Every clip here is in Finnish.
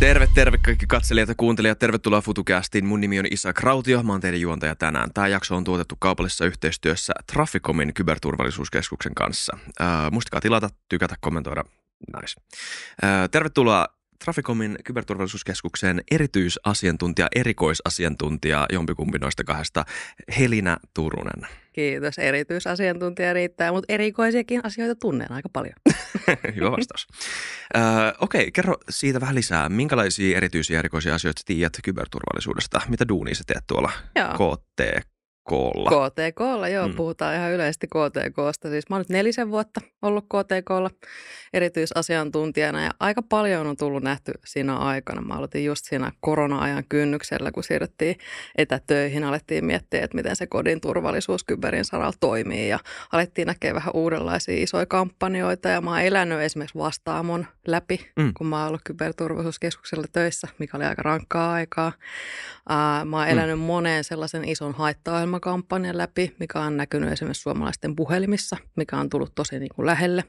Terve, terve kaikki katselijat ja kuuntelijat. Tervetuloa FutuCastiin. Mun nimi on Isa Krautio, mä oon teidän juontaja tänään. Tämä jakso on tuotettu kaupallisessa yhteistyössä Traficomin kyberturvallisuuskeskuksen kanssa. Äh, muistakaa tilata, tykätä, kommentoida. Nice. Äh, tervetuloa Traficomin kyberturvallisuuskeskuksen erityisasiantuntija, erikoisasiantuntija, jompikumpi noista kahdesta, Helina Turunen. Kiitos, erityisasiantuntija riittää, mutta erikoisiakin asioita tunnen aika paljon. Hyvä vastaus. Öö, okei, okay, kerro siitä vähän lisää. Minkälaisia erityisiä erikoisia asioita tiedät kyberturvallisuudesta? Mitä duunia sä teet tuolla Joo. KTK? joo, mm. puhutaan ihan yleisesti KTKsta. Siis mä oon nyt nelisen vuotta ollut KTKlla erityisasiantuntijana ja aika paljon on tullut nähty siinä aikana. Mä aloitin just siinä korona-ajan kynnyksellä, kun siirryttiin etätöihin, alettiin miettiä, että miten se kodin turvallisuus kyberin saralla toimii ja alettiin näkee vähän uudenlaisia isoja kampanjoita ja mä oon elänyt esimerkiksi vastaamon läpi, mm. kun mä oon ollut kyberturvallisuuskeskuksella töissä, mikä oli aika rankkaa aikaa. Ää, mä oon mm. elänyt mm. moneen sellaisen ison haittaohjelmakampanjan läpi, mikä on näkynyt esimerkiksi suomalaisten puhelimissa, mikä on tullut tosi niin kuin lähelle.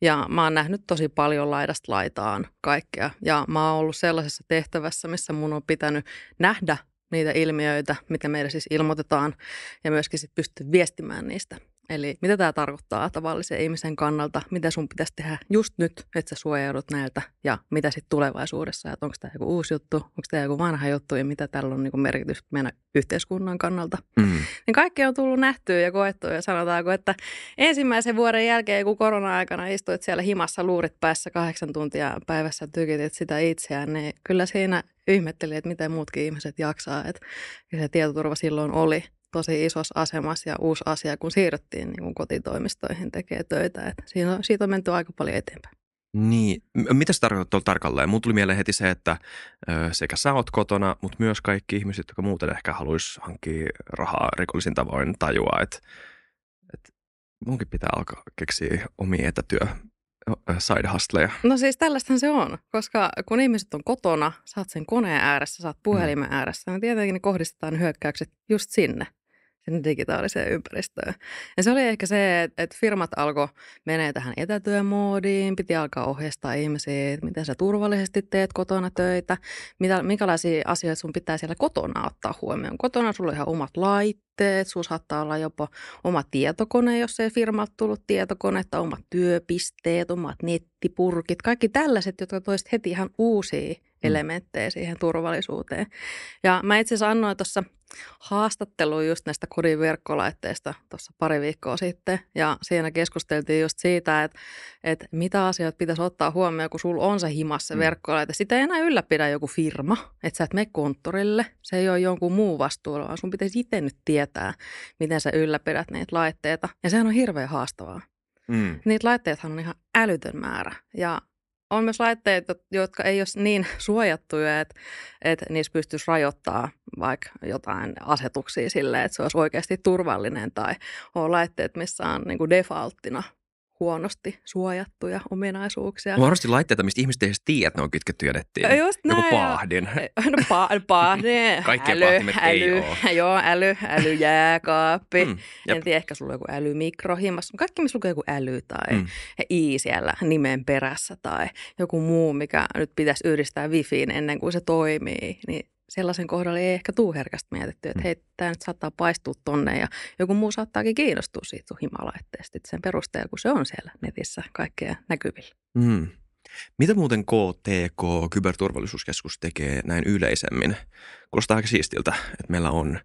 Ja mä oon nähnyt tosi paljon laidasta laitaan kaikkea. Ja mä oon ollut sellaisessa tehtävässä, missä mun on pitänyt nähdä niitä ilmiöitä, mitä meidän siis ilmoitetaan, ja myöskin sitten pystyt viestimään niistä Eli mitä tämä tarkoittaa tavallisen ihmisen kannalta, mitä sun pitäisi tehdä just nyt, että sä suojaudut näiltä ja mitä sitten tulevaisuudessa, että onko tämä joku uusi juttu, onko tämä joku vanha juttu ja mitä tällä on niinku merkitys meidän yhteiskunnan kannalta. Mm. Niin kaikki on tullut nähtyä ja koettu ja sanotaanko, että ensimmäisen vuoden jälkeen, kun korona-aikana istuit siellä himassa luurit päässä kahdeksan tuntia päivässä tykitit sitä itseään, niin kyllä siinä ihmetteli, että miten muutkin ihmiset jaksaa, että se tietoturva silloin oli tosi isossa asemassa ja uusi asia, kun siirryttiin niin kotitoimistoihin tekee töitä. Et siinä on, siitä on menty aika paljon eteenpäin. Niin, mitä se tarkoittaa tuolla tarkalleen? Mulle tuli mieleen heti se, että sekä sä oot kotona, mutta myös kaikki ihmiset, jotka muuten ehkä haluaisi hankkia rahaa rikollisin tavoin, tajua, että, että munkin pitää alkaa keksiä omia etätyö side hustleja. No siis tällaistähän se on, koska kun ihmiset on kotona, saat sen koneen ääressä, saat mm. puhelimen ääressä, niin tietenkin ne kohdistetaan hyökkäykset just sinne sen niin digitaaliseen ympäristöön. Ja se oli ehkä se, että et firmat alko menee tähän etätyömoodiin, piti alkaa ohjeistaa ihmisiä, että miten sä turvallisesti teet kotona töitä, mitä, minkälaisia asioita sun pitää siellä kotona ottaa huomioon. Kotona sulla on ihan omat laitteet, sulla saattaa olla jopa oma tietokone, jos ei firmat tullut tietokonetta, omat työpisteet, omat nettipurkit, kaikki tällaiset, jotka toiset heti ihan uusia Mm. elementtejä siihen turvallisuuteen. Ja mä itse asiassa annoin tuossa haastattelu just näistä kodin verkkolaitteista tuossa pari viikkoa sitten. Ja siinä keskusteltiin just siitä, että, että mitä asioita pitäisi ottaa huomioon, kun sulla on se himassa mm. verkkolaite. Sitä ei enää ylläpidä joku firma, että sä et mene konttorille. Se ei ole jonkun muu vastuulla, vaan sun pitäisi itse nyt tietää, miten sä ylläpidät niitä laitteita. Ja sehän on hirveän haastavaa. Mm. Niitä laitteethan on ihan älytön määrä. Ja on myös laitteita, jotka ei ole niin suojattuja, että, että niissä pystyisi rajoittaa vaikka jotain asetuksia sille, että se olisi oikeasti turvallinen tai on laitteet, missä on niin kuin defaulttina huonosti suojattuja ominaisuuksia. Huonosti laitteita, mistä ihmiset ei edes tiedä, että ne on kytketty nettiin. Äh, just Joku paahdin. Äh, no pa- paahdin. Kaikki äly, pahdimet äly, ei ole. Joo, äly, jääkaappi. Mm, en tiedä, ehkä sulla on joku älymikrohimas. Kaikki, missä lukee joku äly tai mm. i siellä nimen perässä tai joku muu, mikä nyt pitäisi yhdistää wifiin ennen kuin se toimii, niin sellaisen kohdalla ei ehkä tuu herkästä mietitty, että mm. hei, tämä nyt saattaa paistua tonne ja joku muu saattaakin kiinnostua siitä sun himalaitteesta sen perusteella, kun se on siellä netissä kaikkea näkyvillä. Mm. Mitä muuten KTK, kyberturvallisuuskeskus, tekee näin yleisemmin? Kuulostaa aika siistiltä, että meillä on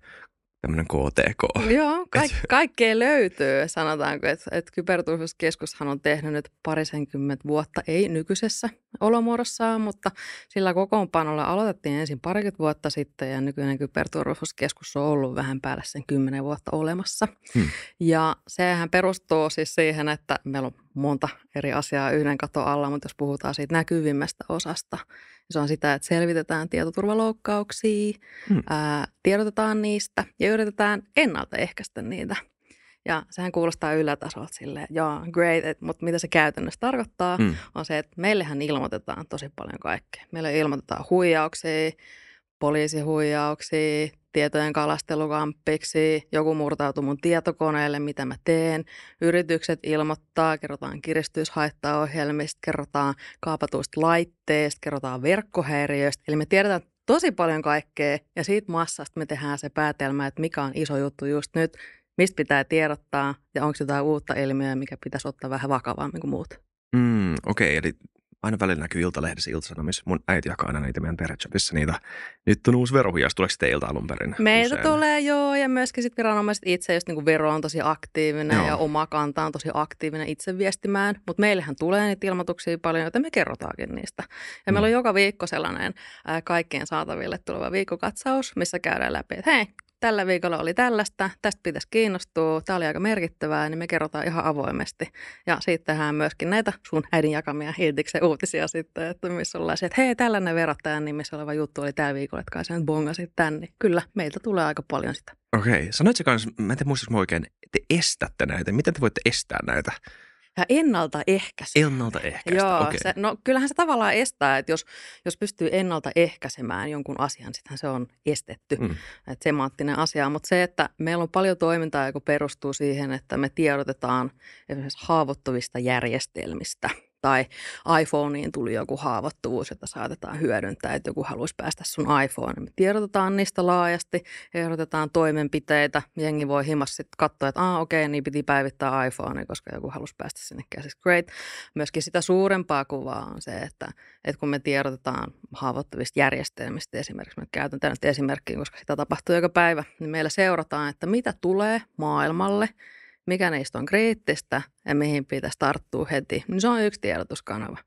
tämmöinen KTK. Joo, ka- kaikkea löytyy, sanotaanko, että et kyberturvallisuuskeskushan on tehnyt nyt parisenkymmentä vuotta, ei nykyisessä olomuodossaan, mutta sillä kokoonpanolla aloitettiin ensin parikymmentä vuotta sitten ja nykyinen kyberturvallisuuskeskus on ollut vähän päälle sen kymmenen vuotta olemassa. Hmm. Ja sehän perustuu siis siihen, että meillä on monta eri asiaa yhden katon alla, mutta jos puhutaan siitä näkyvimmästä osasta, se on sitä, että selvitetään tietoturvaloukkauksia, hmm. ää, tiedotetaan niistä ja yritetään ennaltaehkäistä niitä. Ja sehän kuulostaa ylätasolta silleen, joo, great, et, mutta mitä se käytännössä tarkoittaa, hmm. on se, että meillähän ilmoitetaan tosi paljon kaikkea. Meillä ilmoitetaan huijauksia, poliisihuijauksia, tietojen kalastelukamppiksi, joku murtautuu mun tietokoneelle, mitä mä teen, yritykset ilmoittaa, kerrotaan kiristyshaittaohjelmista, kerrotaan kaapatuista laitteista, kerrotaan verkkohäiriöistä. Eli me tiedetään tosi paljon kaikkea ja siitä massasta me tehdään se päätelmä, että mikä on iso juttu just nyt, mistä pitää tiedottaa ja onko jotain uutta ilmiöä, mikä pitäisi ottaa vähän vakavammin kuin muut. Mm, Okei, okay, eli aina välillä näkyy Iltalehdessä Iltasanomissa. Mun äiti jakaa aina niitä meidän perhechopissa niitä. Nyt on uusi verohuijaus. Tuleeko teiltä alun perin? Meiltä usein? tulee joo ja myöskin sitten viranomaiset itse, jos niinku vero on tosi aktiivinen joo. ja oma kanta on tosi aktiivinen itse viestimään. Mutta meillähän tulee niitä ilmoituksia paljon, joten me kerrotaankin niistä. Ja mm. meillä on joka viikko sellainen ää, kaikkien saataville tuleva viikkokatsaus, missä käydään läpi, että hei, tällä viikolla oli tällaista, tästä pitäisi kiinnostua, tämä oli aika merkittävää, niin me kerrotaan ihan avoimesti. Ja sittenhän myöskin näitä sun äidin jakamia Hiltiksen uutisia sitten, että missä ollaan se, että hei, tällainen verottajan nimissä niin oleva juttu oli tällä viikolla, että kai sen nyt bongasit tän, niin kyllä meiltä tulee aika paljon sitä. Okei, okay. sanoitko kans, mä en tiedä muistatko oikein, te estätte näitä, miten te voitte estää näitä? Ja ennaltaehkäisy. Ennaltaehkäistä, Joo, okay. se, no kyllähän se tavallaan estää, että jos, jos pystyy ennaltaehkäisemään jonkun asian, sitten se on estetty, mm. että semaattinen asia. Mutta se, että meillä on paljon toimintaa, joka perustuu siihen, että me tiedotetaan esimerkiksi haavoittuvista järjestelmistä – tai iPhoneen tuli joku haavoittuvuus, jota saatetaan hyödyntää, että joku haluaisi päästä sun iPhoneen. Me tiedotetaan niistä laajasti, ehdotetaan toimenpiteitä, jengi voi himas sitten katsoa, että ah, okei, okay, niin piti päivittää iPhone, koska joku halusi päästä sinne käsiksi. Great. Myöskin sitä suurempaa kuvaa on se, että, että kun me tiedotetaan haavoittuvista järjestelmistä esimerkiksi, mä käytän tämän esimerkkiä, koska sitä tapahtuu joka päivä, niin meillä seurataan, että mitä tulee maailmalle – mikä niistä on kriittistä ja mihin pitäisi tarttua heti, niin se on yksi tiedotuskanava.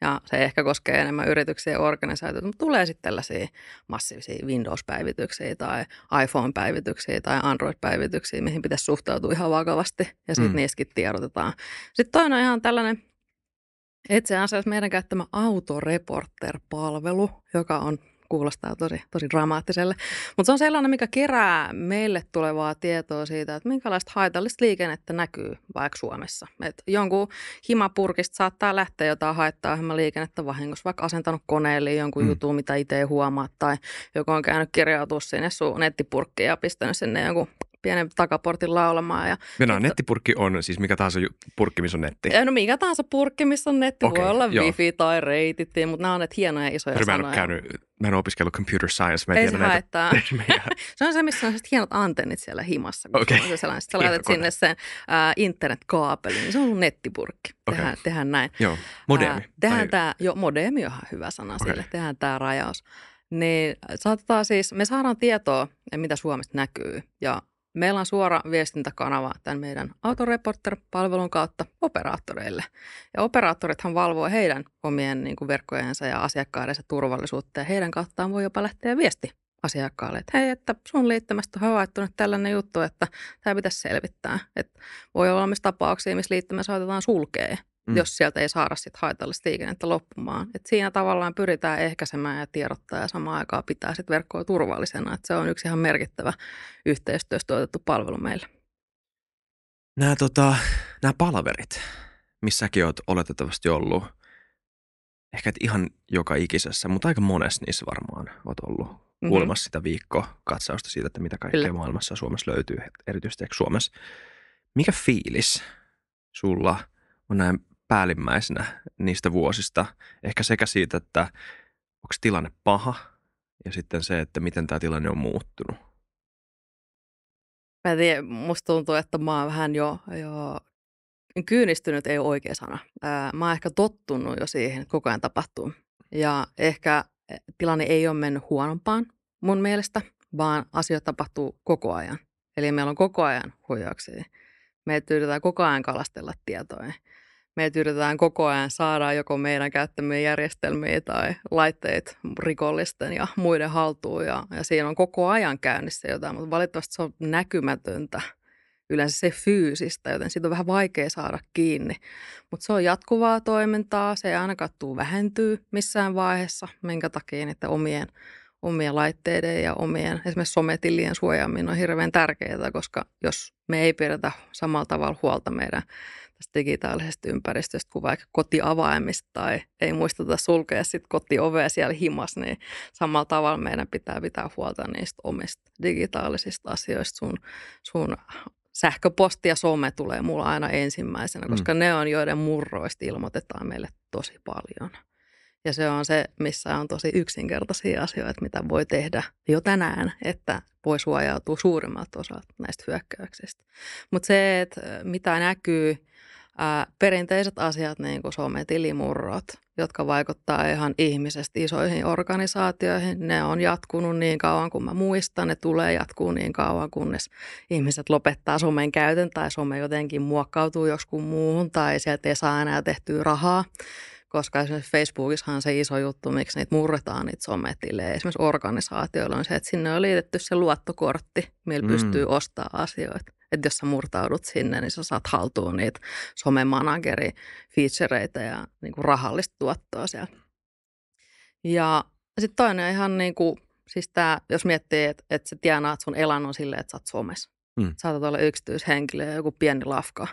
Ja se ehkä koskee enemmän yrityksiä ja organisaatioita, mutta tulee sitten tällaisia massiivisia Windows-päivityksiä tai iPhone-päivityksiä tai Android-päivityksiä, mihin pitäisi suhtautua ihan vakavasti ja sitten mm. niistäkin tiedotetaan. Sitten toinen on ihan tällainen itse asiassa meidän käyttämä autoreporter-palvelu, joka on kuulostaa tosi, tosi dramaattiselle. Mutta se on sellainen, mikä kerää meille tulevaa tietoa siitä, että minkälaista haitallista liikennettä näkyy vaikka Suomessa. Et jonkun himapurkista saattaa lähteä jotain haittaa liikennettä vahingossa, vaikka asentanut koneelle jonkun mm. jutun, mitä itse ei huomaa, tai joku on käynyt kirjautua sinne sun nettipurkkiin ja pistänyt sinne jonkun pienen takaportin laulamaan. Ja Minä on nettipurkki on, siis mikä tahansa purkki, missä on netti. No mikä tahansa purkki, missä on netti. Okay, Voi olla joo. wifi tai reitit, mutta nämä on näitä hienoja isoja Kyllä sanoja. Mä en, käynyt, mä en opiskellut computer science. Mä en Ei se haittaa. se on se, missä on hienot antennit siellä himassa. Okay. Se sellainen. Sitten laitat sinne sen äh, internetkaapelin, niin se on ollut nettipurkki. Okay. Tehdään, tehdään näin. Joo, modeemi. Äh, tehdään tai... tämä, jo, modeemi on ihan hyvä sana okay. sille. Tehdään tämä rajaus niin saatetaan siis, me saadaan tietoa, mitä Suomesta näkyy ja Meillä on suora viestintäkanava tämän meidän Autoreporter-palvelun kautta operaattoreille. Ja operaattorithan valvoo heidän omien niin kuin verkkojensa ja asiakkaidensa turvallisuutta ja heidän kauttaan voi jopa lähteä viesti asiakkaalle, että hei, että sun liittymästä on havaittu nyt tällainen juttu, että tämä pitäisi selvittää. Että voi olla myös tapauksia, missä liittymä saatetaan sulkea mm. jos sieltä ei saada sit haitallista liikennettä loppumaan. Et siinä tavallaan pyritään ehkäisemään ja tiedottaa ja samaan aikaan pitää sit verkkoa turvallisena. Et se on yksi ihan merkittävä yhteistyössä tuotettu palvelu meille. Nämä, tota, palaverit, missäkin olet oletettavasti ollut, ehkä et ihan joka ikisessä, mutta aika monessa niissä varmaan olet ollut mm-hmm. kuulemassa mm-hmm. sitä katsausta siitä, että mitä kaikkea Kyllä. maailmassa Suomessa löytyy, erityisesti Suomessa. Mikä fiilis sulla on näin päällimmäisenä niistä vuosista. Ehkä sekä siitä, että onko tilanne paha ja sitten se, että miten tämä tilanne on muuttunut. Mä tiedän, musta tuntuu, että mä oon vähän jo, jo kyynistynyt, ei ole oikea sana. Mä oon ehkä tottunut jo siihen, että koko ajan tapahtuu. Ja ehkä e, tilanne ei ole mennyt huonompaan mun mielestä, vaan asiat tapahtuu koko ajan. Eli meillä on koko ajan huijauksia. Me yritetään koko ajan kalastella tietoja. Me yritetään koko ajan saada joko meidän käyttämiä järjestelmiä tai laitteet rikollisten ja muiden haltuun. Ja, ja siinä on koko ajan käynnissä jotain, mutta valitettavasti se on näkymätöntä yleensä se fyysistä, joten siitä on vähän vaikea saada kiinni. Mutta se on jatkuvaa toimintaa, se ei ainakaan tule vähentyy missään vaiheessa, minkä takia niiden omien omien laitteiden ja omien esimerkiksi sometilien suojaaminen on hirveän tärkeää, koska jos me ei pidetä samalla tavalla huolta meidän tästä digitaalisesta ympäristöstä kuin vaikka kotiavaimista tai ei muisteta sulkea sit kotiovea siellä himas, niin samalla tavalla meidän pitää pitää huolta niistä omista digitaalisista asioista. Sun, sun sähköposti ja some tulee mulla aina ensimmäisenä, koska mm. ne on, joiden murroista ilmoitetaan meille tosi paljon. Ja se on se, missä on tosi yksinkertaisia asioita, mitä voi tehdä jo tänään, että voi suojautua suurimmat osat näistä hyökkäyksistä. Mutta se, että mitä näkyy, ää, perinteiset asiat, niin kuin sometilimurrot, jotka vaikuttaa ihan ihmisestä isoihin organisaatioihin, ne on jatkunut niin kauan kuin mä muistan, ne tulee jatkuu niin kauan, kunnes ihmiset lopettaa somen käytön tai some jotenkin muokkautuu joskus muuhun tai sieltä ei saa enää tehtyä rahaa koska esimerkiksi on se iso juttu, miksi niitä murretaan niitä sometilejä esimerkiksi organisaatioilla on se, että sinne on liitetty se luottokortti, millä mm. pystyy ostamaan asioita. Että jos sä murtaudut sinne, niin sä saat haltuun niitä somemanageri featureita ja niin kuin rahallista tuottoa siellä. Ja sitten toinen ihan niin kuin, siis tää, jos miettii, että, että sä tienaat sun elannon silleen, että sä oot somessa Mm. Saatat olla yksityishenkilö ja joku pieni lafka.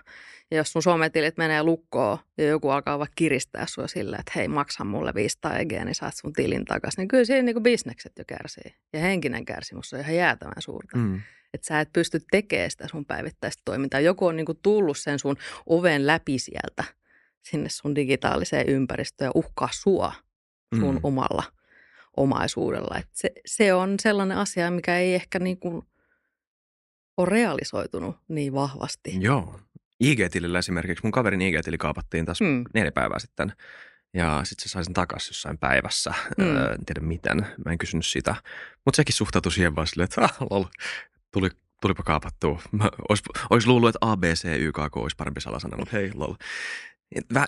Ja jos sun sometilit menee lukkoon ja joku alkaa vaikka kiristää sua silleen, että hei maksa mulle 500 EG, niin saat sun tilin takaisin. Niin kyllä siinä niin bisnekset jo kärsii. Ja henkinen kärsimys on ihan jäätävän suurta. Mm. Että sä et pysty tekemään sitä sun päivittäistä toimintaa. Joku on niin kuin tullut sen sun oven läpi sieltä sinne sun digitaaliseen ympäristöön ja uhkaa sua sun mm. omalla omaisuudella. Et se, se on sellainen asia, mikä ei ehkä niin kuin – on realisoitunut niin vahvasti. Joo. IG-tilillä esimerkiksi, mun kaverin IG-tili kaapattiin taas mm. neljä päivää sitten. Ja sitten se sai sen takaisin jossain päivässä. Mm. Öö, en tiedä miten, mä en kysynyt sitä. Mutta sekin suhtautui siihen vaan silleen, että ah, lol, tuli, tulipa kaapattua. Olisi olis luullut, että ABCYKK olisi parempi salasana, mutta hei lol. Vähän,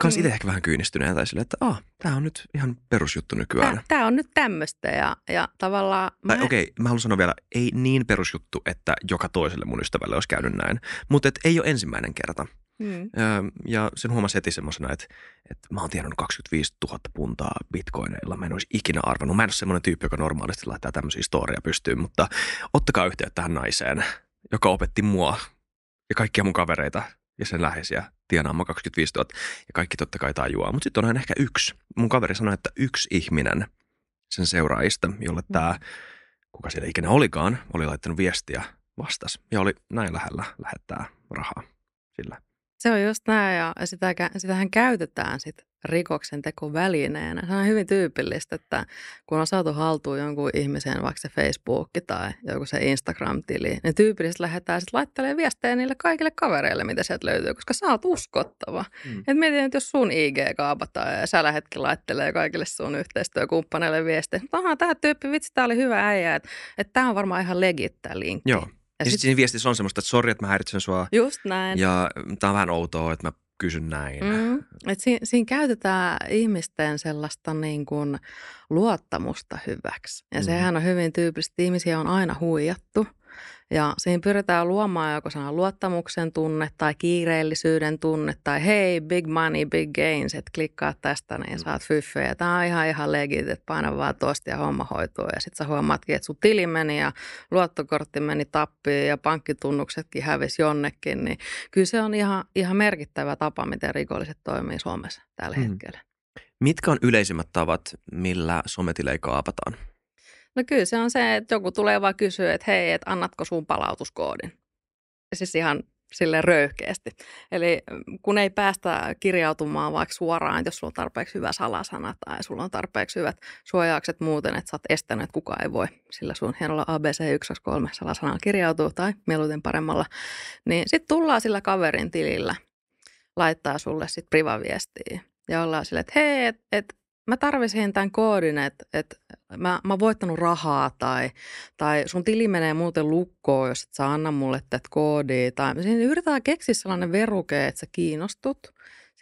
kans mm. itse ehkä vähän kyynistyneen tai silleen, että ah, tämä on nyt ihan perusjuttu nykyään. Tämä on nyt tämmöistä ja, ja tavallaan... mä... okei, okay, mä haluan sanoa vielä, ei niin perusjuttu, että joka toiselle mun ystävälle olisi käynyt näin, mutta et ei ole ensimmäinen kerta. Mm. Ja sen huomasi heti semmoisena, että, että mä oon tienannut 25 000 puntaa bitcoineilla. Mä en olisi ikinä arvannut. Mä en ole semmoinen tyyppi, joka normaalisti laittaa tämmöisiä storia pystyyn, mutta ottakaa yhteyttä tähän naiseen, joka opetti mua ja kaikkia mun kavereita ja sen läheisiä tienaamaan 25 000 ja kaikki totta kai tajuaa. Mutta sitten onhan ehkä yksi. Mun kaveri sanoi, että yksi ihminen sen seuraajista, jolle tämä, mm. kuka siellä ikinä olikaan, oli laittanut viestiä vastas ja oli näin lähellä lähettää rahaa sillä se on just näin ja sitä, sitähän käytetään sit rikoksen välineenä. Se on hyvin tyypillistä, että kun on saatu haltuun jonkun ihmisen, vaikka se Facebook tai joku se Instagram-tili, niin tyypillisesti lähdetään sitten laittelemaan viestejä niille kaikille kavereille, mitä sieltä löytyy, koska sä oot uskottava. Mm. Et mietin, että jos sun IG kaapataan ja sä lähetkin laittelee kaikille sun yhteistyökumppaneille viestejä, että tämä tyyppi, vitsi, tämä oli hyvä äijä, että et, tämä on varmaan ihan legittä linkki. Joo. Ja sit... siinä viestissä on semmoista, että sori, että mä häiritsen sua. Just näin. Ja tämä on vähän outoa, että mä kysyn näin. Mm. Et si- siinä käytetään ihmisten sellaista niin kuin luottamusta hyväksi. Ja mm. sehän on hyvin tyypillistä, ihmisiä on aina huijattu – ja siihen pyritään luomaan joko sana luottamuksen tunne tai kiireellisyyden tunne tai hei, big money, big gains, että klikkaa tästä, niin mm. saat fyffejä. Tämä on ihan, ihan legit, että paina vaan tosta ja homma hoituu. Ja sitten sä huomaatkin, että sun tili meni ja luottokortti meni tappiin ja pankkitunnuksetkin hävisi jonnekin. Niin kyllä se on ihan, ihan merkittävä tapa, miten rikolliset toimii Suomessa tällä hmm. hetkellä. Mitkä on yleisimmät tavat, millä sometilejä kaapataan? No kyllä se on se, että joku tulee vaan kysyä, että hei, että annatko sun palautuskoodin. Siis ihan sille röyhkeästi. Eli mm, kun ei päästä kirjautumaan vaikka suoraan, että jos sulla on tarpeeksi hyvä salasana tai sulla on tarpeeksi hyvät suojaukset muuten, että sä oot estänyt, että kukaan ei voi sillä sun hienolla ABC123 salasanaan kirjautua tai mieluiten paremmalla, niin sitten tullaan sillä kaverin tilillä, laittaa sulle sitten privaviestiä ja ollaan sille että hei, että et, mä tarvisin tämän koodin, että, että mä, mä oon voittanut rahaa tai, tai sun tili menee muuten lukkoon, jos et saa anna mulle tätä koodia. Tai siinä yritetään keksiä sellainen veruke, että sä kiinnostut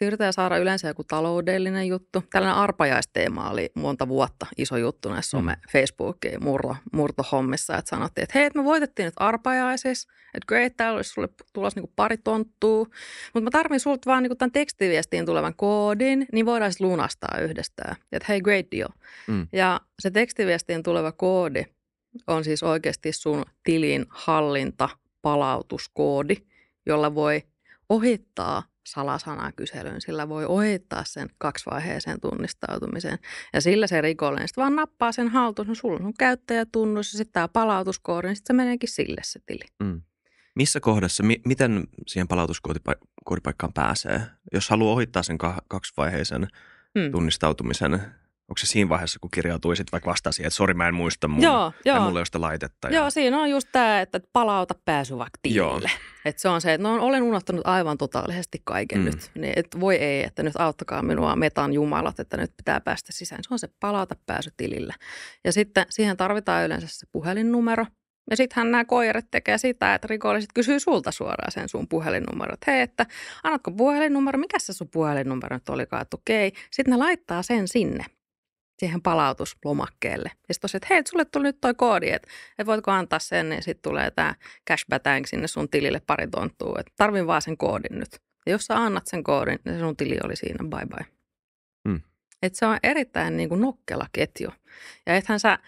Siirrytään saada yleensä joku taloudellinen juttu. Tällainen arpajaisteema oli monta vuotta iso juttu näissä mm. Facebookin murro, murtohommissa, että sanottiin, että hei, että me voitettiin nyt arpajaisissa, että great, täällä olisi sulle tulossa niinku pari tonttua, mutta mä tarvin sulta vaan niinku tämän tekstiviestiin tulevan koodin, niin voidaan lunastaa yhdestään, että hei, great deal. Mm. Ja se tekstiviestiin tuleva koodi on siis oikeasti sun tilin hallinta palautuskoodi, jolla voi ohittaa salasanakyselyn, sillä voi ohittaa sen kaksivaiheeseen tunnistautumisen. Ja sillä se rikollinen sitten vaan nappaa sen haltuun, no sulla on käyttäjätunnus ja sitten tämä palautuskoodi, niin sitten se meneekin sille se tili. Mm. Missä kohdassa, mi- miten siihen palautuskoodipaikkaan pääsee? Jos haluaa ohittaa sen kaksivaiheisen mm. tunnistautumisen, onko se siinä vaiheessa, kun kirjautuisit vaikka vastasi, että sori mä en muista mun, joo, joo. mulle ei ole sitä laitetta. Ja... Joo, siinä on just tämä, että palauta pääsy vaikka tiille. Et se on se, että no, olen unohtanut aivan totaalisesti kaiken mm. nyt. Niin, et voi ei, että nyt auttakaa minua metan jumalat, että nyt pitää päästä sisään. Se on se palauta pääsy tilille. Ja sitten siihen tarvitaan yleensä se puhelinnumero. Ja sittenhän nämä koirat tekee sitä, että rikolliset kysyy sulta suoraan sen sun puhelinnumero. Että hei, että annatko puhelinnumero, mikä se sun puhelinnumero nyt olikaan, että okei. Sitten ne laittaa sen sinne siihen palautuslomakkeelle. Ja sitten että hei, et sulle tuli nyt toi koodi, että et voitko antaa sen, niin sitten tulee tämä cashback sinne sun tilille pari tonttua, että tarvin vaan sen koodin nyt. Ja jos sä annat sen koodin, niin sun tili oli siinä, bye bye. Hmm. Et se on erittäin niin kuin nokkela ketju. Ja ethän sä,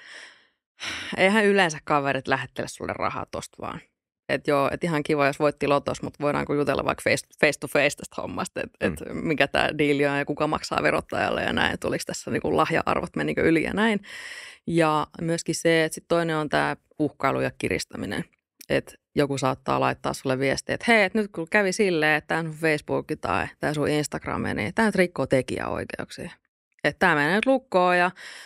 eihän yleensä kaverit lähettele sulle rahaa tosta vaan että joo, että ihan kiva, jos voitti lotos, mutta voidaanko jutella vaikka face, face to face tästä hommasta, että et mm. mikä tämä diili on ja kuka maksaa verottajalle ja näin, että oliko tässä niinku lahja-arvot menikö yli ja näin. Ja myöskin se, että sitten toinen on tämä uhkailu ja kiristäminen, että joku saattaa laittaa sulle viestiä, että hei, et nyt kun kävi silleen, että tämä on Facebook tai tämä sun Instagram, niin tämä nyt rikkoo tekijäoikeuksia että tämä menee nyt lukkoon.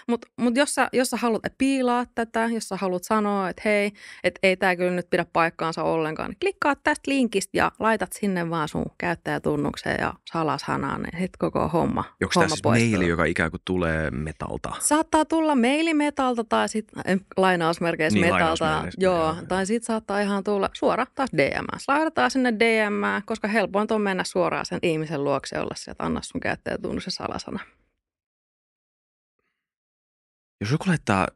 mutta mut jos, sä, jos sä haluat piilaa tätä, jos sä haluat sanoa, että hei, että ei tämä kyllä nyt pidä paikkaansa ollenkaan, niin klikkaa tästä linkistä ja laitat sinne vaan sun käyttäjätunnukseen ja salashanaan, niin sitten koko homma Onko tämä siis maili, joka ikään kuin tulee metalta? Saattaa tulla maili metalta tai sitten lainausmerkeissä niin, metalta. Lainausmerkeissä, joo, tai sitten saattaa ihan tulla suora taas DM. Laitetaan sinne DM, koska helpointa on mennä suoraan sen ihmisen luokse olla sieltä anna sun käyttäjätunnus ja salasana. jos joku laittaa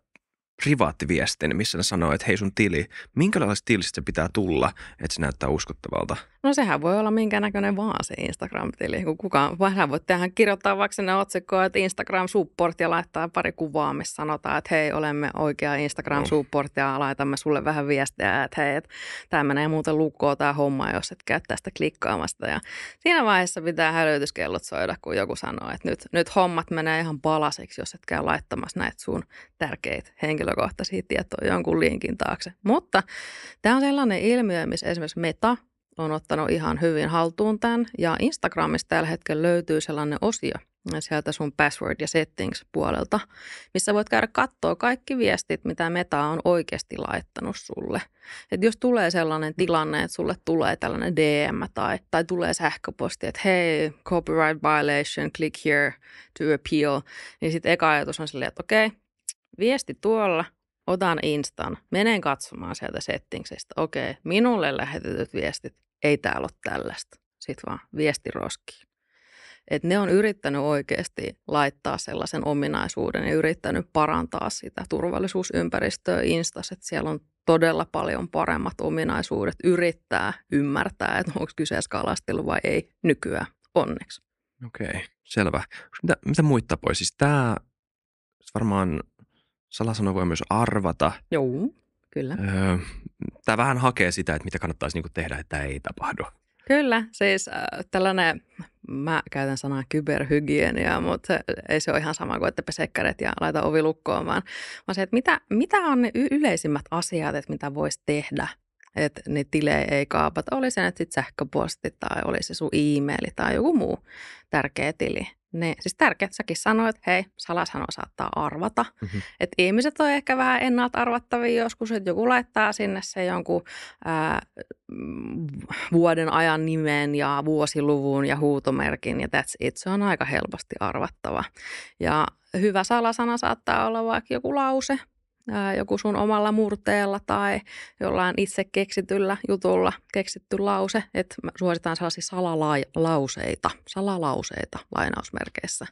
privaattiviestin, missä ne sanoo, että hei sun tili, minkälaista tilistä se pitää tulla, että se näyttää uskottavalta? No sehän voi olla minkä näköinen vaan se Instagram-tili, kun kukaan vähän voi tehdä kirjoittaa vaikka sinne otsikkoon, että Instagram support ja laittaa pari kuvaa, missä sanotaan, että hei olemme oikea Instagram no. support ja laitamme sulle vähän viestejä, että hei, että tämä menee muuten lukkoon tämä homma, jos et käy tästä klikkaamasta ja siinä vaiheessa pitää hälytyskellot soida, kun joku sanoo, että nyt, nyt hommat menee ihan palasiksi, jos et käy laittamassa näitä sun tärkeitä henkilö henkilökohtaisia tietoja jonkun linkin taakse. Mutta tämä on sellainen ilmiö, missä esimerkiksi Meta on ottanut ihan hyvin haltuun tämän. Ja Instagramissa tällä hetkellä löytyy sellainen osio sieltä sun password ja settings puolelta, missä voit käydä katsoa kaikki viestit, mitä Meta on oikeasti laittanut sulle. Et jos tulee sellainen tilanne, että sulle tulee tällainen DM tai, tai tulee sähköposti, että hei, copyright violation, click here to appeal, niin sitten eka ajatus on silleen, että okei, okay, viesti tuolla, otan Instan, menen katsomaan sieltä settingsistä. Okei, minulle lähetetyt viestit, ei täällä ole tällaista. Sitten vaan viesti roskiin. Et ne on yrittänyt oikeasti laittaa sellaisen ominaisuuden ja yrittänyt parantaa sitä turvallisuusympäristöä Instas, että siellä on todella paljon paremmat ominaisuudet yrittää ymmärtää, että onko kyseessä kalastelu vai ei nykyään, onneksi. Okei, okay, selvä. Mitä, mitä muita tapoja? Siis tämä siis varmaan Salasana voi myös arvata. Joo, kyllä. Öö, tämä vähän hakee sitä, että mitä kannattaisi niinku tehdä, että ei tapahdu. Kyllä, siis äh, tällainen, mä käytän sanaa kyberhygienia, mutta ei se ole ihan sama kuin, että pesee kädet ja laita ovi lukkoon, vaan, vaan se, että mitä, mitä on ne yleisimmät asiat, että mitä voisi tehdä, että ne tilejä ei kaapata. Oli se nyt sitten sähköposti tai oli se sun e-maili tai joku muu tärkeä tili ne, niin. siis tärkeät säkin sanoit, että hei, salasanoa saattaa arvata. Mm-hmm. Että ihmiset on ehkä vähän ennalta arvattavia joskus, että joku laittaa sinne se jonkun ää, mm, vuoden ajan nimen ja vuosiluvun ja huutomerkin ja that's it. Se on aika helposti arvattava. Ja hyvä salasana saattaa olla vaikka joku lause – joku sun omalla murteella tai jollain itse keksityllä jutulla keksitty lause, että suositaan sellaisia salalauseita, salalauseita lainausmerkeissä.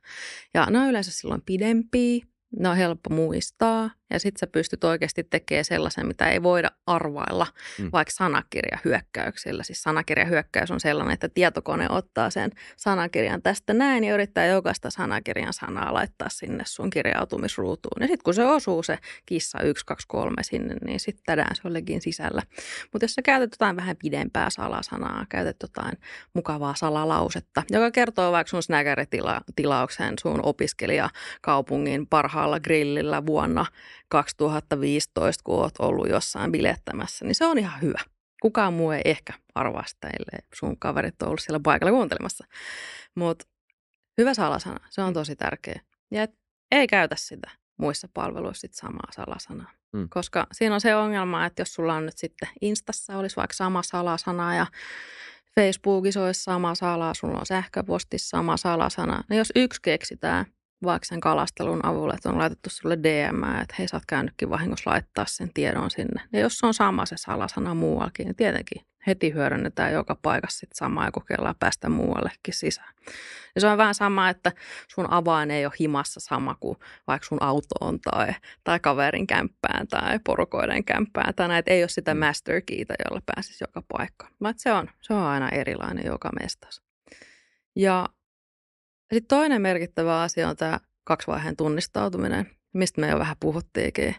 Ja ne on yleensä silloin pidempiä, ne on helppo muistaa, ja sitten sä pystyt oikeasti tekemään sellaisen, mitä ei voida arvailla, mm. vaikka sanakirjahyökkäyksillä. Siis sanakirjahyökkäys on sellainen, että tietokone ottaa sen sanakirjan tästä näin ja yrittää jokaista sanakirjan sanaa laittaa sinne sun kirjautumisruutuun. Ja sitten kun se osuu se kissa 1, 2, 3 sinne, niin sitten tädään se olikin sisällä. Mutta jos sä käytät jotain vähän pidempää salasanaa, käytät jotain mukavaa salalausetta, joka kertoo vaikka sun snäkäritilaukseen sun opiskelija kaupungin parhaalla grillillä vuonna – 2015, kun oot ollut jossain bilettämässä, niin se on ihan hyvä. Kukaan muu ei ehkä arvaa sitä, ellei sun kaverit on ollut siellä paikalla kuuntelemassa. Mutta hyvä salasana, se on tosi tärkeä. Ja et, ei käytä sitä muissa palveluissa sit samaa salasanaa. Mm. Koska siinä on se ongelma, että jos sulla on nyt sitten Instassa olisi vaikka sama salasana ja Facebookissa olisi sama sala, sulla on sähköpostissa sama salasana, niin jos yksi keksitään – vaaksen kalastelun avulla, että on laitettu sulle DM, että hei, sä oot käynytkin vahingossa laittaa sen tiedon sinne. Ja jos se on sama se salasana muuallakin, niin tietenkin heti hyödynnetään joka paikassa sitten samaa ja kokeillaan päästä muuallekin sisään. Ja se on vähän sama, että sun avain ei ole himassa sama kuin vaikka sun autoon tai, tai kaverin kämppään tai porukoiden kämppään. Tai näitä ei ole sitä mm. master keytä, jolla pääsisi joka paikkaan. Mutta se on, se on aina erilainen joka mestas. Ja sitten toinen merkittävä asia on tämä kaksivaiheen tunnistautuminen, mistä me jo vähän puhuttiinkin.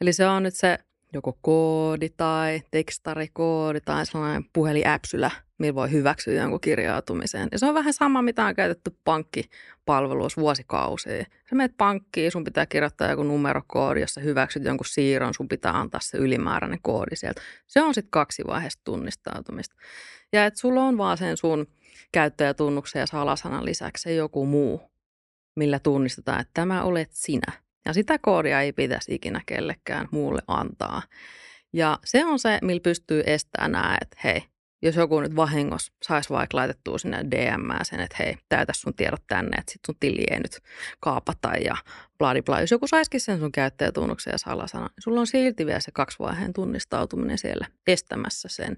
Eli se on nyt se joko koodi tai tekstarikoodi tai sellainen puheliäpsylä, millä voi hyväksyä jonkun kirjautumiseen. Ja se on vähän sama, mitä on käytetty pankkipalveluissa vuosikausia. Sä menet pankkiin, sun pitää kirjoittaa joku numerokoodi, jossa hyväksyt jonkun siirron, sun pitää antaa se ylimääräinen koodi sieltä. Se on sitten kaksi vaiheesta tunnistautumista. Ja että sulla on vaan sen sun – käyttäjätunnuksen ja salasanan lisäksi joku muu, millä tunnistetaan, että tämä olet sinä. Ja sitä koodia ei pitäisi ikinä kellekään muulle antaa. Ja se on se, millä pystyy estämään nämä, että hei, jos joku nyt vahingossa saisi vaikka laitettua sinne DM sen, että hei, täytä sun tiedot tänne, että sit sun tili ei nyt kaapata ja bla bla. Jos joku saisikin sen sun käyttäjätunnuksen ja salasana, niin sulla on silti vielä se kaksivaiheen tunnistautuminen siellä estämässä sen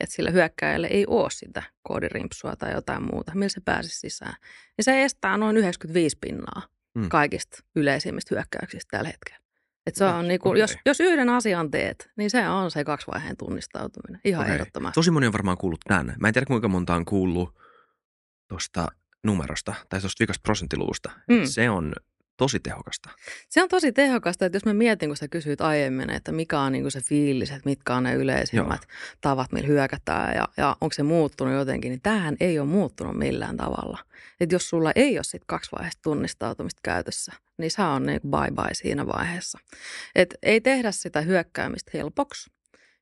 että sillä hyökkääjällä ei ole sitä koodirimpsua tai jotain muuta, millä se pääsisi sisään, niin se estää noin 95 pinnaa mm. kaikista yleisimmistä hyökkäyksistä tällä hetkellä. Et se on ah, niinku, okay. jos, jos yhden asian teet, niin se on se kaksivaiheen tunnistautuminen. Ihan okay. ehdottomasti. Tosi moni on varmaan kuullut tämän. Mä en tiedä kuinka monta on kuullut tuosta numerosta tai tuosta vikasta prosenttiluvusta. Mm. Se on tosi tehokasta. Se on tosi tehokasta, että jos mä mietin, kun sä kysyit aiemmin, että mikä on niinku se fiilis, että mitkä on ne yleisimmät Joo. tavat, millä hyökätään ja, ja onko se muuttunut jotenkin, niin tähän ei ole muuttunut millään tavalla. Et jos sulla ei ole sit kaksi vaiheista tunnistautumista käytössä, niin se on niinku bye bye siinä vaiheessa. Et ei tehdä sitä hyökkäämistä helpoksi,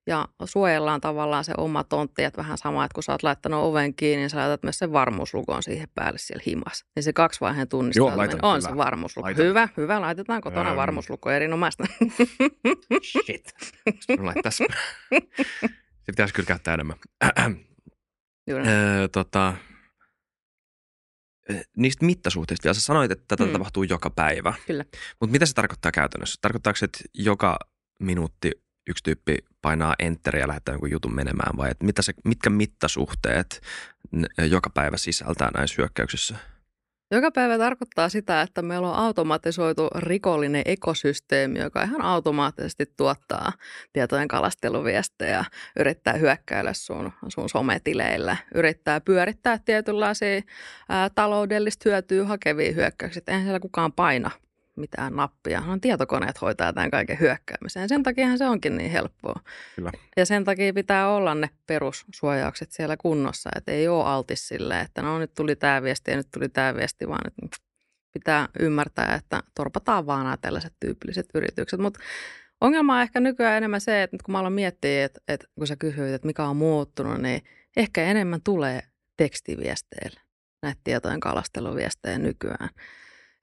ja suojellaan tavallaan se oma tontti, että vähän sama, että kun sä oot laittanut oven kiinni, niin sä laitat myös sen varmuuslukon siihen päälle siellä himas. Niin se kaksi vaiheen tunnistaminen on kyllä. se varmuusluku. Laitan. Hyvä, hyvä, laitetaan kotona Öm. varmuusluku, erinomaista. Shit, se pitäisi kyllä käyttää enemmän. öö, tota, niistä mittasuhteista vielä. Sä sanoit, että tätä hmm. tapahtuu joka päivä. Kyllä. Mutta mitä se tarkoittaa käytännössä? Tarkoittaako se, että joka minuutti yksi tyyppi painaa enteriä ja lähettää jonkun jutun menemään vai mitä se, mitkä mittasuhteet joka päivä sisältää näissä hyökkäyksissä? Joka päivä tarkoittaa sitä, että meillä on automatisoitu rikollinen ekosysteemi, joka ihan automaattisesti tuottaa tietojen kalasteluviestejä, yrittää hyökkäillä sun, sun sometileillä, yrittää pyörittää tietynlaisia ää, taloudellista hyötyä hakevia hyökkäyksiä. Eihän siellä kukaan paina mitään nappia. No, tietokoneet hoitaa tämän kaiken hyökkäämiseen. Sen takiahan se onkin niin helppoa. Kyllä. Ja sen takia pitää olla ne perussuojaukset siellä kunnossa, että ei ole altis sille, että no nyt tuli tämä viesti ja nyt tuli tämä viesti, vaan että pitää ymmärtää, että torpataan vaan nämä tällaiset tyypilliset yritykset. Mutta ongelma on ehkä nykyään enemmän se, että nyt kun mä aloin miettiä, että, että kun sä kysyit, että mikä on muuttunut, niin ehkä enemmän tulee tekstiviesteillä näitä tietojen kalasteluviestejä nykyään.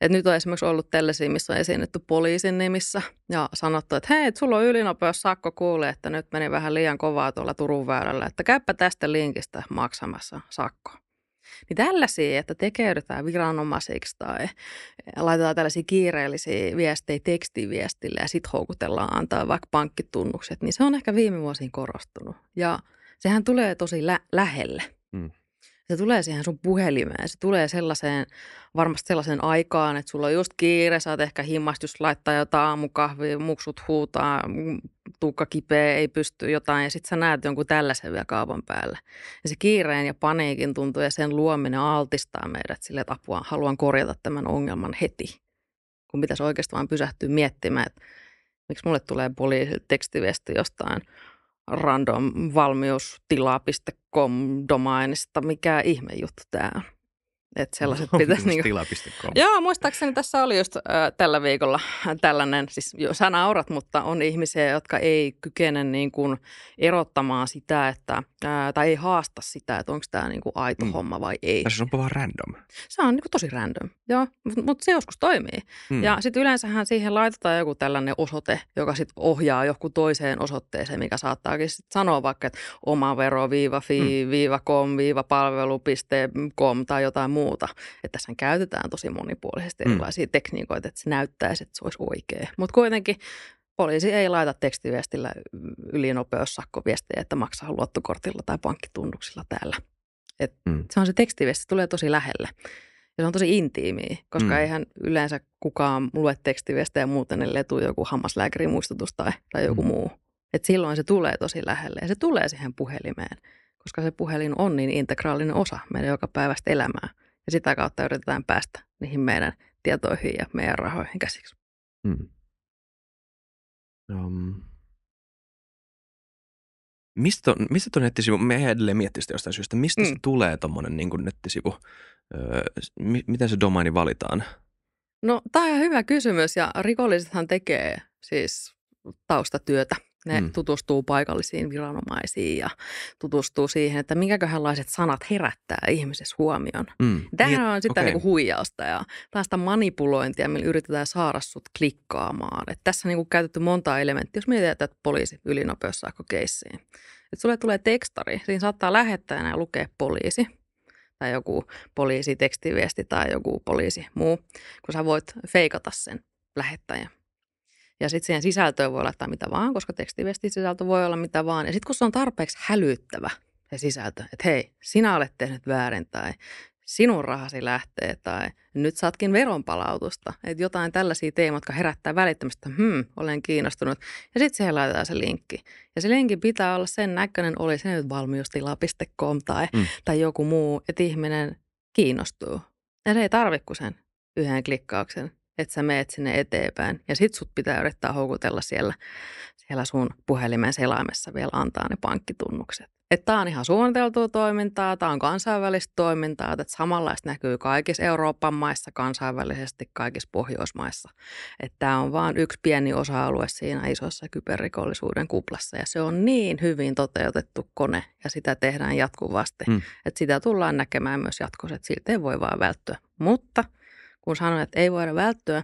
Et nyt on esimerkiksi ollut tällaisia, missä on esiinnetty poliisin nimissä ja sanottu, että hei, et sulla on ylinopeus, sakko kuulee, että nyt meni vähän liian kovaa tuolla Turun väärällä, että käypä tästä linkistä maksamassa sakkoa. Niin tällaisia, että tekeydytään viranomaisiksi tai laitetaan tällaisia kiireellisiä viestejä tekstiviestille ja sitten houkutellaan antaa vaikka pankkitunnukset, niin se on ehkä viime vuosiin korostunut. Ja sehän tulee tosi lä- lähelle. Mm se tulee siihen sun puhelimeen. Se tulee sellaiseen, varmasti sellaiseen aikaan, että sulla on just kiire, sä oot ehkä himmastus laittaa jotain aamukahvia, muksut huutaa, mm, tuukka kipeä, ei pysty jotain, ja sit sä näet jonkun tällaisen vielä kaavan päällä. Ja se kiireen ja paniikin tuntuu ja sen luominen altistaa meidät sille, että apua, haluan korjata tämän ongelman heti. Kun pitäisi oikeastaan pysähtyä miettimään, että miksi mulle tulee poliisilta tekstiviesti jostain – randomvalmiustila.com domainista. Mikä ihme juttu tämä on? Että sellaiset pitäisi... niin kuin... Joo, muistaakseni tässä oli just äh, tällä viikolla tällainen, siis jo sä naurat, mutta on ihmisiä, jotka ei kykene niin kuin erottamaan sitä, että, äh, tai ei haasta sitä, että onko tämä niin kuin aito mm. homma vai ei. Se on vaan random. Se on niin kuin tosi random, joo, mutta mut se joskus toimii. Mm. Ja sitten yleensähän siihen laitetaan joku tällainen osoite, joka sitten ohjaa joku toiseen osoitteeseen, mikä saattaakin sit sanoa vaikka, että omavero-fi-com-palvelu.com mm. tai jotain muuta muuta. Että tässä käytetään tosi monipuolisesti mm. erilaisia mm. tekniikoita, että se näyttäisi, että se olisi oikea. Mutta kuitenkin poliisi ei laita tekstiviestillä ylinopeussakkoviestejä, että maksaa luottokortilla tai pankkitunnuksilla täällä. Et mm. Se on se tekstiviesti, se tulee tosi lähelle. Ja se on tosi intiimiä, koska mm. eihän yleensä kukaan lue tekstiviestejä muuten, ellei tule joku hammaslääkärin muistutus tai, tai joku mm. muu. Et silloin se tulee tosi lähelle ja se tulee siihen puhelimeen, koska se puhelin on niin integraalinen osa meidän joka päivästä elämää sitä kautta yritetään päästä niihin meidän tietoihin ja meidän rahoihin käsiksi. Hmm. Um. Mistä, on, mistä tuo nettisivu, me edelleen miettii sitä jostain syystä, mistä mm. se tulee tuommoinen niin nettisivu, öö, mi, miten se domaini valitaan? No tämä on hyvä kysymys ja rikollisethan tekee siis taustatyötä ne mm. tutustuu paikallisiin viranomaisiin ja tutustuu siihen, että minkäköhänlaiset sanat herättää ihmisessä huomion. Mm. Niin, Tämähän niin, on sitä okay. niinku huijausta ja tällaista manipulointia, millä yritetään saada sut klikkaamaan. Et tässä on niinku käytetty monta elementtiä, jos mietitään että poliisi saako keissiin. Et sulle tulee tekstari, siinä saattaa lähettää ja lukea poliisi tai joku poliisi tekstiviesti tai joku poliisi muu, kun sä voit feikata sen lähettäjän ja sitten siihen sisältöön voi laittaa mitä vaan, koska tekstiviestin sisältö voi olla mitä vaan. Ja sitten kun se on tarpeeksi hälyttävä se sisältö, että hei, sinä olet tehnyt väärin tai sinun rahasi lähtee tai nyt saatkin veronpalautusta. Että jotain tällaisia teemoja, jotka herättää välittömästi, hmm, olen kiinnostunut. Ja sitten siihen laitetaan se linkki. Ja se linkki pitää olla sen näköinen, oli se nyt valmiustila.com tai, mm. tai joku muu, että ihminen kiinnostuu. Ja se ei tarvitse kuin sen yhden klikkauksen että sä meet sinne eteenpäin. Ja sit sut pitää yrittää houkutella siellä, siellä sun puhelimen selaimessa vielä antaa ne pankkitunnukset. Että on ihan suunniteltua toimintaa, tää on kansainvälistä toimintaa, että samanlaista näkyy kaikissa Euroopan maissa, kansainvälisesti kaikissa Pohjoismaissa. Että on vain yksi pieni osa-alue siinä isossa kyberrikollisuuden kuplassa ja se on niin hyvin toteutettu kone ja sitä tehdään jatkuvasti. Mm. Että sitä tullaan näkemään myös jatkossa, että siltä ei voi vaan välttyä. Mutta – kun sanoin, että ei voida välttyä,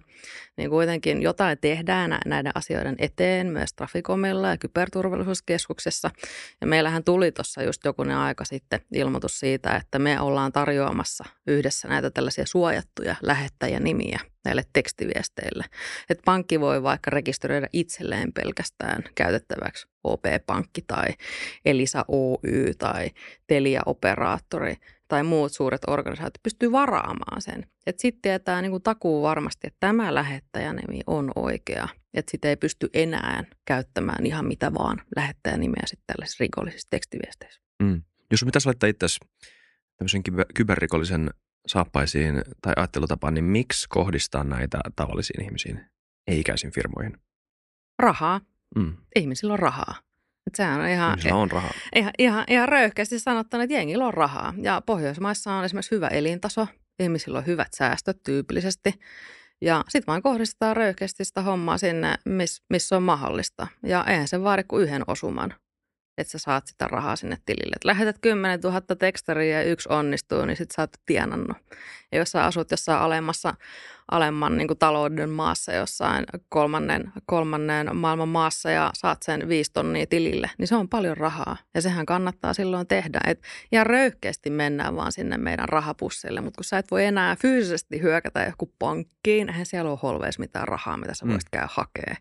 niin kuitenkin jotain tehdään näiden asioiden eteen myös Trafikomilla ja kyberturvallisuuskeskuksessa. Ja meillähän tuli tuossa just jokunen aika sitten ilmoitus siitä, että me ollaan tarjoamassa yhdessä näitä tällaisia suojattuja lähettäjänimiä – näille tekstiviesteille. Et pankki voi vaikka rekisteröidä itselleen pelkästään käytettäväksi OP-pankki tai Elisa Oy tai Telia-operaattori tai muut suuret organisaatiot pystyy varaamaan sen. sitten tietää niin takuu varmasti, että tämä lähettäjänimi on oikea. Että sitä ei pysty enää käyttämään ihan mitä vaan lähettäjänimeä sitten tällaisissa rikollisissa tekstiviesteissä. Mm. Jos mitä laittaa itse tämmöisen kyberrikollisen saappaisiin tai ajattelutapaan, niin miksi kohdistaa näitä tavallisiin ihmisiin, ei-ikäisiin firmoihin? Rahaa. Mm. Ihmisillä on rahaa. Et sehän on ihan, Ihmisillä e- on rahaa. Ihan, ihan, ihan röyhkeästi sanottuna, että jengillä on rahaa. Ja Pohjoismaissa on esimerkiksi hyvä elintaso. Ihmisillä on hyvät säästöt tyypillisesti. Ja sitten vaan kohdistetaan röyhkeästi sitä hommaa sinne, missä miss on mahdollista. Ja eihän se vaadi kuin yhden osuman – että sä saat sitä rahaa sinne tilille. Et lähetät 10 000 tekstaria ja yksi onnistuu, niin sit sä oot tienannut. Ja jos sä asut jossain alemmassa, alemman niin kuin talouden maassa, jossain kolmannen, kolmannen maailman maassa ja saat sen viisi tonnia tilille, niin se on paljon rahaa. Ja sehän kannattaa silloin tehdä. Et ihan röyhkeästi mennään vaan sinne meidän rahapussille, mutta kun sä et voi enää fyysisesti hyökätä joku pankkiin, eihän siellä ole holveis mitään rahaa, mitä sä mm. voisit käydä hakee.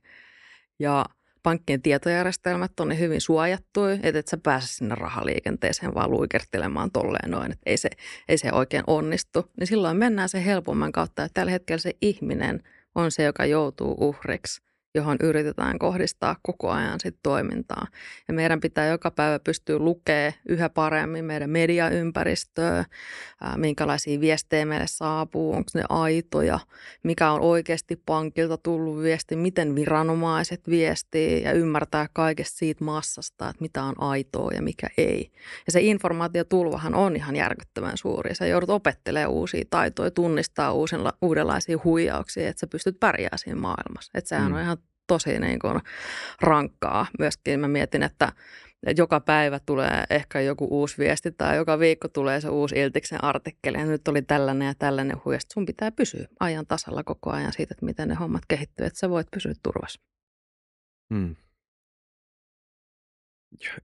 Ja – pankkien tietojärjestelmät on niin hyvin suojattu, että et sä pääse sinne rahaliikenteeseen vaan luikertelemaan tolleen noin, että ei se, ei se oikein onnistu. Niin silloin mennään se helpomman kautta, että tällä hetkellä se ihminen on se, joka joutuu uhriksi – johon yritetään kohdistaa koko ajan sit toimintaa. Ja meidän pitää joka päivä pystyä lukemaan yhä paremmin meidän mediaympäristöä, ää, minkälaisia viestejä meille saapuu, onko ne aitoja, mikä on oikeasti pankilta tullut viesti, miten viranomaiset viestii ja ymmärtää kaikesta siitä massasta, että mitä on aitoa ja mikä ei. Ja se informaatiotulvahan on ihan järkyttävän suuri. Sä joudut opettelemaan uusia taitoja, tunnistaa uudenlaisia huijauksia, että sä pystyt pärjäämään siinä maailmassa. Että sehän mm. on ihan tosi niin kuin rankkaa. Myöskin mä mietin, että joka päivä tulee ehkä joku uusi viesti tai joka viikko tulee se uusi Iltiksen artikkeli. Ja nyt oli tällainen ja tällainen että Sun pitää pysyä ajan tasalla koko ajan siitä, että miten ne hommat kehittyvät, että sä voit pysyä turvassa. Hmm.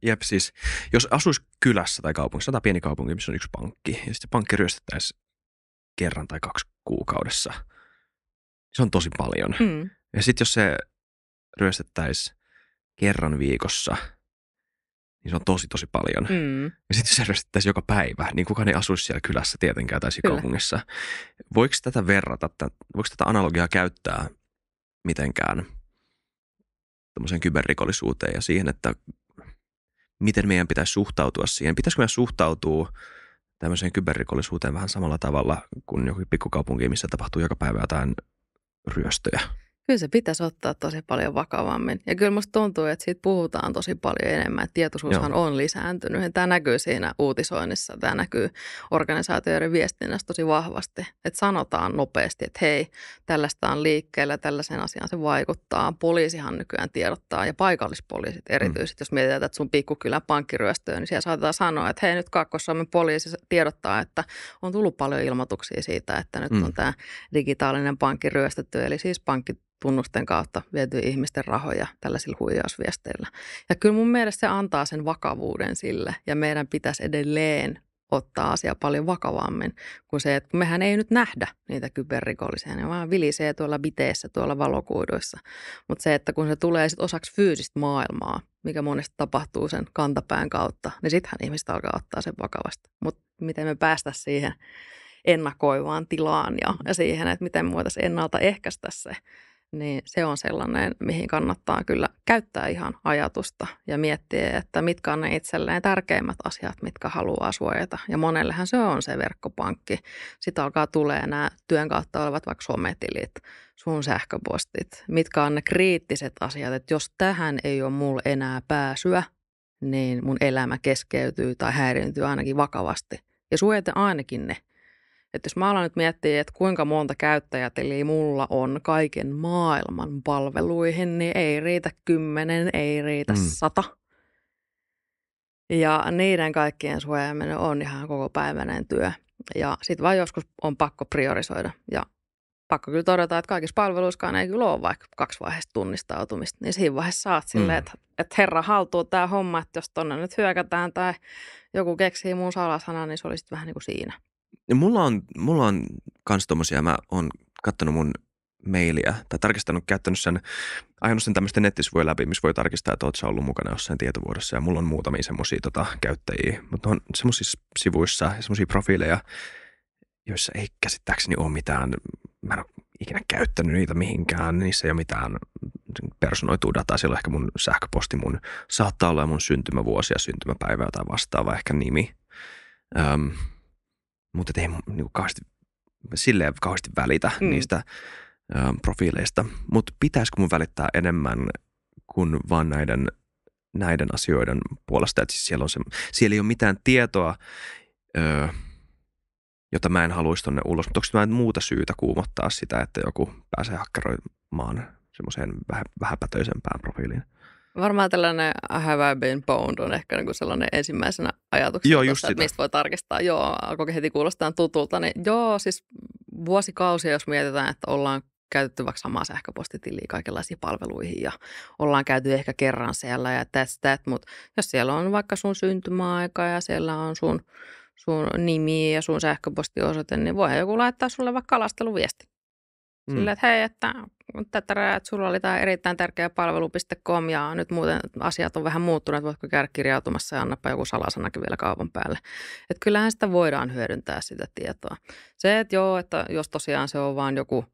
Jep, siis jos asuisi kylässä tai kaupungissa tai pieni kaupunki, missä on yksi pankki, ja sitten pankki ryöstettäisiin kerran tai kaksi kuukaudessa, se on tosi paljon. Mm. Ja sitten jos se ryöstettäisiin kerran viikossa, niin se on tosi tosi paljon. Mm. Ja sitten jos se ryöstettäisiin joka päivä, niin kukaan ei asuisi siellä kylässä tietenkään tai kaupungissa. Voiko tätä verrata, voiko tätä analogiaa käyttää mitenkään tämmöiseen kyberrikollisuuteen ja siihen, että miten meidän pitäisi suhtautua siihen. Pitäisikö meidän suhtautua tämmöiseen kyberrikollisuuteen vähän samalla tavalla kuin joku pikkukaupunki, missä tapahtuu joka päivä jotain ryöstöjä? Kyllä se pitäisi ottaa tosi paljon vakavammin. Ja kyllä musta tuntuu, että siitä puhutaan tosi paljon enemmän. Että tietoisuushan Joo. on lisääntynyt. Ja tämä näkyy siinä uutisoinnissa. Tämä näkyy organisaatioiden viestinnässä tosi vahvasti. Että sanotaan nopeasti, että hei, tällaista on liikkeellä, tällaisen asian se vaikuttaa. Poliisihan nykyään tiedottaa ja paikallispoliisit mm. erityisesti. Mm. Jos mietitään, että sun pikkukylä pankkiryöstöön, niin siellä saatetaan sanoa, että hei, nyt Kaakkois-Suomen poliisi tiedottaa, että on tullut paljon ilmoituksia siitä, että nyt mm. on tämä digitaalinen pankki ryöstetty. Eli siis pankki tunnusten kautta viety ihmisten rahoja tällaisilla huijausviesteillä. Ja kyllä mun mielestä se antaa sen vakavuuden sille ja meidän pitäisi edelleen ottaa asia paljon vakavammin kuin se, että mehän ei nyt nähdä niitä kyberrikollisia, ne vaan vilisee tuolla biteessä, tuolla valokuiduissa. Mutta se, että kun se tulee sit osaksi fyysistä maailmaa, mikä monesti tapahtuu sen kantapään kautta, niin sittenhän ihmiset alkaa ottaa sen vakavasti. Mutta miten me päästä siihen ennakoivaan tilaan ja, ja siihen, että miten me voitaisiin ennaltaehkäistä se niin se on sellainen, mihin kannattaa kyllä käyttää ihan ajatusta ja miettiä, että mitkä on ne itselleen tärkeimmät asiat, mitkä haluaa suojata. Ja monellehan se on se verkkopankki. Sitä alkaa tulee nämä työn kautta olevat vaikka sometilit, sun sähköpostit, mitkä on ne kriittiset asiat, että jos tähän ei ole mulla enää pääsyä, niin mun elämä keskeytyy tai häiriintyy ainakin vakavasti. Ja suojata ainakin ne – että jos mä alan nyt miettiä, että kuinka monta eli mulla on kaiken maailman palveluihin, niin ei riitä kymmenen, ei riitä mm. sata. Ja niiden kaikkien suojaaminen on ihan koko päiväinen työ. Ja sitten vaan joskus on pakko priorisoida. Ja pakko kyllä todeta, että kaikissa palveluissakaan ei kyllä ole vaikka kaksi vaiheista tunnistautumista. Niin siinä vaiheessa saat mm. silleen, mm. että, että herra haltuu tämä homma, että jos tonne nyt hyökätään tai joku keksii muun salasanan, niin se oli sitten vähän niin kuin siinä. Niin mulla on, mulla on kans tommosia, mä oon kattonut mun mailia tai tarkistanut, käyttänyt sen, ajanut sen tämmöisten nettisivujen läpi, missä voi tarkistaa, että oot sä ollut mukana jossain tietovuodossa ja mulla on muutamia semmoisia tota, käyttäjiä, mutta on semmoisissa sivuissa ja semmoisia profiileja, joissa ei käsittääkseni ole mitään, mä en ole ikinä käyttänyt niitä mihinkään, niissä ei ole mitään personoituu dataa, siellä on ehkä mun sähköposti, mun saattaa olla mun syntymävuosi ja syntymäpäivä tai vastaava, ehkä nimi. Öm, mutta ei niinku kauheasti, silleen kauheasti välitä mm. niistä ö, profiileista. Mutta pitäisikö mun välittää enemmän kuin vaan näiden, näiden asioiden puolesta? Et siis siellä, on se, siellä ei ole mitään tietoa, ö, jota mä en haluaisi tuonne ulos. Mutta onko mä muuta syytä kuumottaa sitä, että joku pääsee hakkeroimaan semmoiseen vähän, vähäpätöisempään profiiliin? Varmaan tällainen Have I Been Boned on ehkä niin kuin sellainen ensimmäisenä ajatuksena, joo, just tuossa, että mistä voi tarkistaa. Joo, alkoi heti kuulostaa tutulta. Niin joo, siis vuosikausia, jos mietitään, että ollaan käytetty vaikka samaa sähköpostitiliä kaikenlaisiin palveluihin ja ollaan käyty ehkä kerran siellä ja that's that, mutta jos siellä on vaikka sun syntymäaika ja siellä on sun, sun nimi ja sun sähköpostiosoite, niin voi joku laittaa sulle vaikka kalasteluviesti. Mm. Sillä, että hei, että tätä että sulla oli tämä erittäin tärkeä palvelu.com ja nyt muuten asiat on vähän muuttuneet, voitko käydä kirjautumassa ja annapa joku salasanakin vielä kaupan päälle. Että kyllähän sitä voidaan hyödyntää sitä tietoa. Se, että joo, että jos tosiaan se on vaan joku,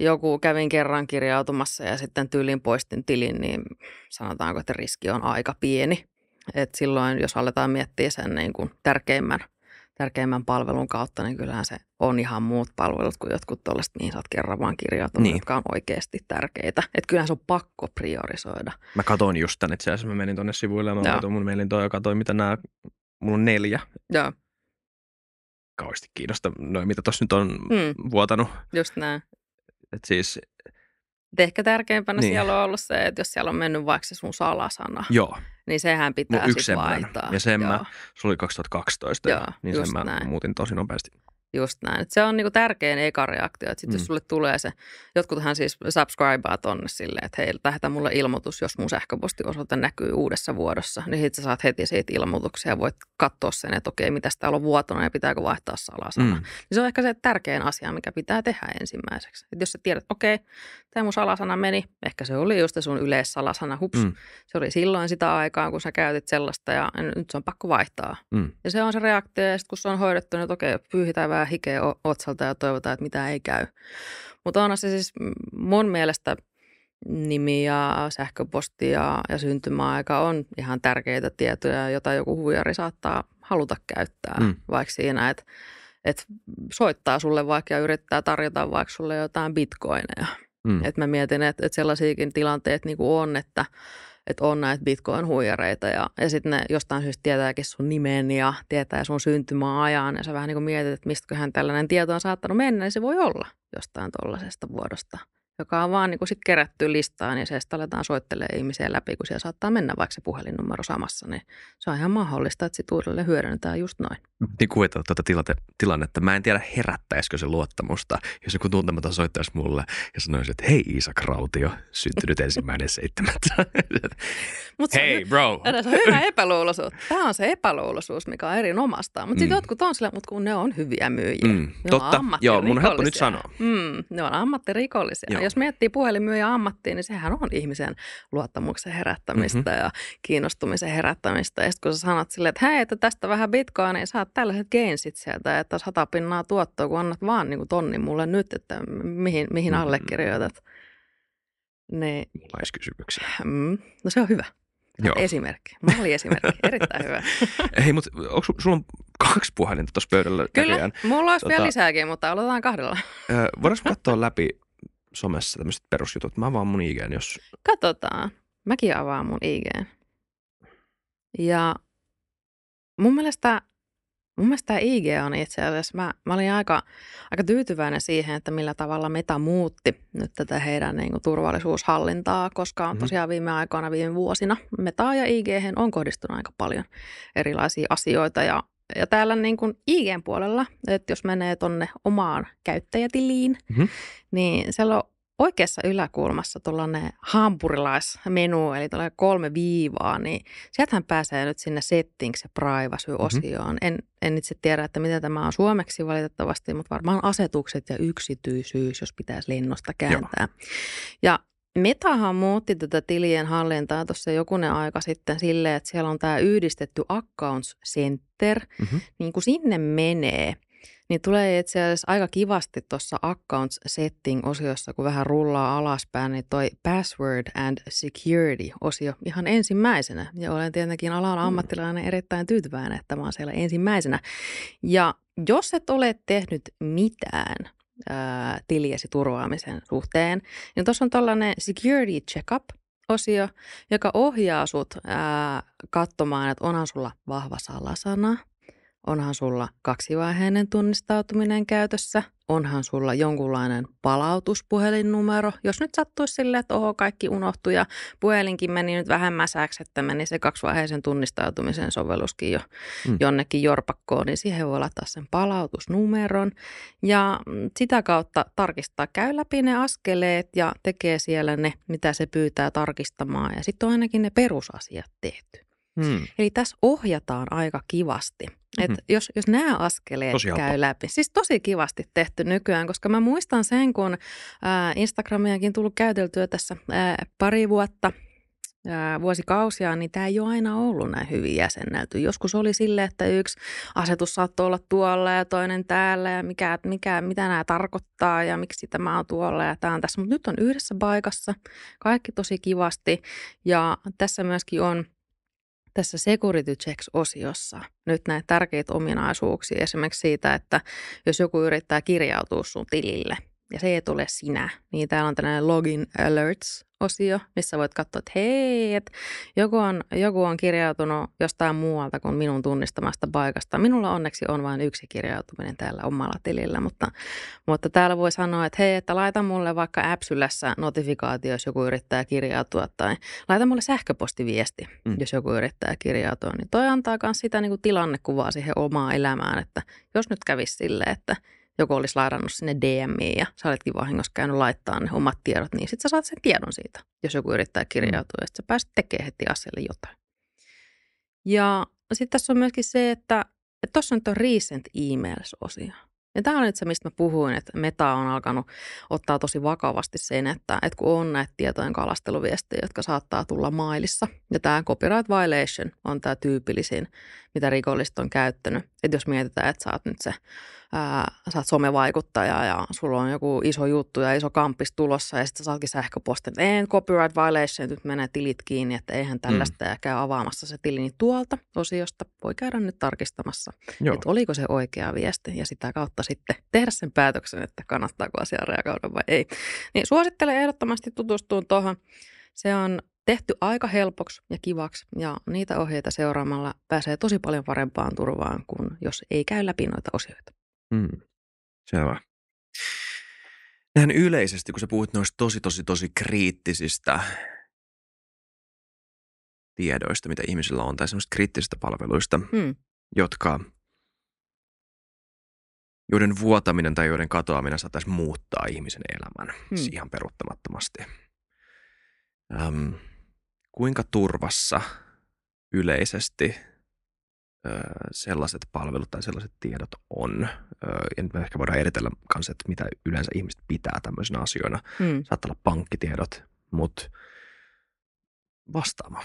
joku kävin kerran kirjautumassa ja sitten tyylin poistin tilin, niin sanotaanko, että riski on aika pieni. Et silloin, jos aletaan miettiä sen niin kuin tärkeimmän – tärkeimmän palvelun kautta, niin kyllähän se on ihan muut palvelut kuin jotkut tuollaiset, mihin sä oot kerran vaan kirjautunut, niin. jotka on oikeasti tärkeitä. Että kyllähän se on pakko priorisoida. Mä katoin just tän että asiassa, mä menin tuonne sivuille ja mä laitoin mun mielin toi ja katoin, mitä nämä, mulla on neljä. Joo. Kauheasti kiinnosta, noin, mitä tuossa nyt on mm. vuotanut. Just näin. Et siis ehkä tärkeimpänä niin. siellä on ollut se, että jos siellä on mennyt vaikka se sun salasana, Joo. niin sehän pitää sitten vaihtaa. Ja sen Joo. mä, se oli 2012, Joo, niin sen mä näin. muutin tosi nopeasti. Just näin. Et se on niinku tärkein eka reaktio, että sit mm. jos sulle tulee se, jotkuthan siis subscribea tonne silleen, että hei, lähetä mulle ilmoitus, jos mun sähköpostiosoite näkyy uudessa vuodossa, niin sit sä saat heti siitä ilmoituksia ja voit katsoa sen, että okei, mitä täällä on vuotona ja pitääkö vaihtaa salasana. Mm. Niin se on ehkä se tärkein asia, mikä pitää tehdä ensimmäiseksi. Et jos sä tiedät, okei, tämä mun salasana meni, ehkä se oli just sun yleissalasana, hups, mm. se oli silloin sitä aikaa, kun sä käytit sellaista ja nyt se on pakko vaihtaa. Mm. Ja se on se reaktio, ja sit kun se on hoidettu, niin okei, pyyhitään vähän hikeä otsalta ja toivotaan, että mitä ei käy. Mutta onhan se siis mun mielestä nimi ja sähköposti ja, ja syntymäaika on ihan tärkeitä tietoja, jota joku huijari saattaa haluta käyttää, mm. vaikka siinä, että et soittaa sulle vaikka ja yrittää tarjota vaikka sulle jotain bitcoineja. Mm. Et mä mietin, että et sellaisiakin tilanteet niinku on, että – että on näitä bitcoin-huijareita ja, ja sitten ne jostain syystä tietääkin sun nimen ja tietää sun syntymäajan ja sä vähän niin kuin mietit, että mistäköhän tällainen tieto on saattanut mennä, niin se voi olla jostain tuollaisesta vuodosta – joka on vaan niin kuin sit kerätty listaan ja se sitten aletaan soittelee ihmisiä läpi, kun siellä saattaa mennä vaikka se puhelinnumero samassa, niin se on ihan mahdollista, että sitten uudelleen hyödynnetään just noin. Niin kuvitella tuota tilante, tilannetta. Mä en tiedä herättäisikö se luottamusta, jos joku tuntematon soittaisi mulle ja sanoisi, että hei Isa Krautio, syntynyt ensimmäinen seitsemättä. hei bro. Se on hyvä epäluuloisuus. Tämä on se epäluuloisuus, mikä on erinomaista. Mutta sitten mm. jotkut on sillä, mutta kun ne on hyviä myyjiä. Mm. Ne Totta, joo, mun on helppo nyt sanoa. Mm, ne on ammattirikollisia. Joo jos miettii puhelinmyyjän ammattiin, niin sehän on ihmisen luottamuksen herättämistä mm-hmm. ja kiinnostumisen herättämistä. Ja sitten kun sä sanot silleen, että hei, että tästä vähän bitcoinia, niin saat tällaiset gainsit sieltä, että sata pinnaa tuottoa, kun annat vaan niin kuin tonni mulle nyt, että mihin, mihin mm-hmm. allekirjoitat. Ne. Niin- Naiskysymyksiä. Mm, no se on hyvä. Joo. Esimerkki. olin esimerkki. Erittäin hyvä. Hei, mutta onko sulla on kaksi puhelinta tuossa pöydällä? Kyllä, näköjään. mulla olisi tota, vielä lisääkin, mutta aloitetaan kahdella. Voidaanko katsoa läpi somessa tämmöiset perusjutut. Mä avaan mun IGn, jos... Katsotaan. Mäkin avaan mun IGn. Ja mun mielestä, mun mielestä tämä IG on itse asiassa, mä, mä olin aika, aika tyytyväinen siihen, että millä tavalla Meta muutti nyt tätä heidän niin kuin, turvallisuushallintaa, koska mm-hmm. tosiaan viime aikoina, viime vuosina meta ja IG on kohdistunut aika paljon erilaisia asioita ja ja täällä niin kuin IGn puolella, että jos menee tonne omaan käyttäjätiliin, mm-hmm. niin siellä on oikeassa yläkulmassa tuollainen hampurilaismenu, eli tuollainen kolme viivaa, niin sieltähän pääsee nyt sinne settings- ja privacy-osioon. Mm-hmm. En, en itse tiedä, että mitä tämä on suomeksi valitettavasti, mutta varmaan asetukset ja yksityisyys, jos pitäisi lennosta kääntää. Joo. Ja Metahan muutti tätä tilien hallintaa tuossa jokunen aika sitten silleen, että siellä on tämä yhdistetty accounts center, mm-hmm. niin kuin sinne menee, niin tulee itse asiassa aika kivasti tuossa accounts setting-osiossa, kun vähän rullaa alaspäin, niin toi password and security-osio ihan ensimmäisenä. Ja olen tietenkin alan mm. ammattilainen erittäin tyytyväinen, että mä oon siellä ensimmäisenä. Ja jos et ole tehnyt mitään – tiliesi turvaamisen suhteen, niin tuossa on tällainen security checkup, osio, joka ohjaa sut ää, katsomaan, että onhan sulla vahva salasana, onhan sulla kaksivaiheinen tunnistautuminen käytössä, onhan sulla jonkunlainen palautuspuhelinnumero. Jos nyt sattuisi silleen, että oho, kaikki unohtui ja puhelinkin meni nyt vähän mäsäksi, että meni se kaksivaiheisen tunnistautumisen sovelluskin jo mm. jonnekin jorpakkoon, niin siihen voi laittaa sen palautusnumeron ja mm, sitä kautta tarkistaa, käy läpi ne askeleet ja tekee siellä ne, mitä se pyytää tarkistamaan ja sitten on ainakin ne perusasiat tehty. Hmm. Eli tässä ohjataan aika kivasti et hmm. jos, jos nämä askeleet tosi käy läpi, siis tosi kivasti tehty nykyään, koska mä muistan sen, kun äh, Instagramiakin tullut käyteltyä tässä äh, pari vuotta äh, vuosikausia, niin tämä ei ole aina ollut näin hyvin jäsennelty. Joskus oli sille, että yksi asetus saattoi olla tuolla ja toinen täällä ja mikä, mikä, mitä nämä tarkoittaa ja miksi tämä on tuolla ja tämä on tässä. Mutta nyt on yhdessä paikassa, kaikki tosi kivasti ja tässä myöskin on – tässä security checks-osiossa nyt näitä tärkeitä ominaisuuksia esimerkiksi siitä, että jos joku yrittää kirjautua sun tilille – ja se ei tule sinä, niin täällä on tällainen login alerts-osio, missä voit katsoa, että hei, että joku on, joku on kirjautunut jostain muualta kuin minun tunnistamasta paikasta. Minulla onneksi on vain yksi kirjautuminen täällä omalla tilillä, mutta, mutta täällä voi sanoa, että hei, että laita mulle vaikka äpsylässä notifikaatio, jos joku yrittää kirjautua, tai laita mulle sähköpostiviesti, mm. jos joku yrittää kirjautua. Niin toi antaa myös sitä niin kuin tilannekuvaa siihen omaan elämään, että jos nyt kävisi silleen, että – joku olisi laadannut sinne DMiin ja sä oletkin vahingossa käynyt laittaa ne omat tiedot, niin sitten sä saat sen tiedon siitä, jos joku yrittää kirjautua, mm. että sä pääset tekemään heti asialle jotain. Ja sitten tässä on myöskin se, että tuossa on tuo recent emails-osia. Ja tämä on nyt se, mistä mä puhuin, että meta on alkanut ottaa tosi vakavasti sen, että, että kun on näitä tietojen kalasteluviestejä, jotka saattaa tulla mailissa. Ja tämä copyright violation on tämä tyypillisin, mitä rikolliset on käyttänyt. Että jos mietitään, että sä oot nyt se, ää, sä oot somevaikuttaja ja sulla on joku iso juttu ja iso kampis tulossa ja sitten sä saatkin sähköpostin, että en copyright violation, nyt menee tilit kiinni, että eihän tällaista mm. ja käy avaamassa se tili. Niin tuolta osiosta voi käydä nyt tarkistamassa, Joo. että oliko se oikea viesti ja sitä kautta sitten tehdä sen päätöksen, että kannattaako asiaa reagoida vai ei. Niin suosittelen ehdottomasti tutustuun tuohon. Se on tehty aika helpoksi ja kivaksi ja niitä ohjeita seuraamalla pääsee tosi paljon parempaan turvaan kuin jos ei käy läpi noita osioita. Mm. Selvä. Näin yleisesti, kun sä puhut noista tosi, tosi, tosi kriittisistä tiedoista, mitä ihmisillä on, tai semmoista kriittisistä palveluista, mm. jotka, joiden vuotaminen tai joiden katoaminen saattaisi muuttaa ihmisen elämän mm. Siis ihan peruuttamattomasti. Um, kuinka turvassa yleisesti sellaiset palvelut tai sellaiset tiedot on. Ja nyt me ehkä voidaan eritellä kanssa, että mitä yleensä ihmiset pitää tämmöisenä asioina. Mm. Saattaa olla pankkitiedot, mutta vastaama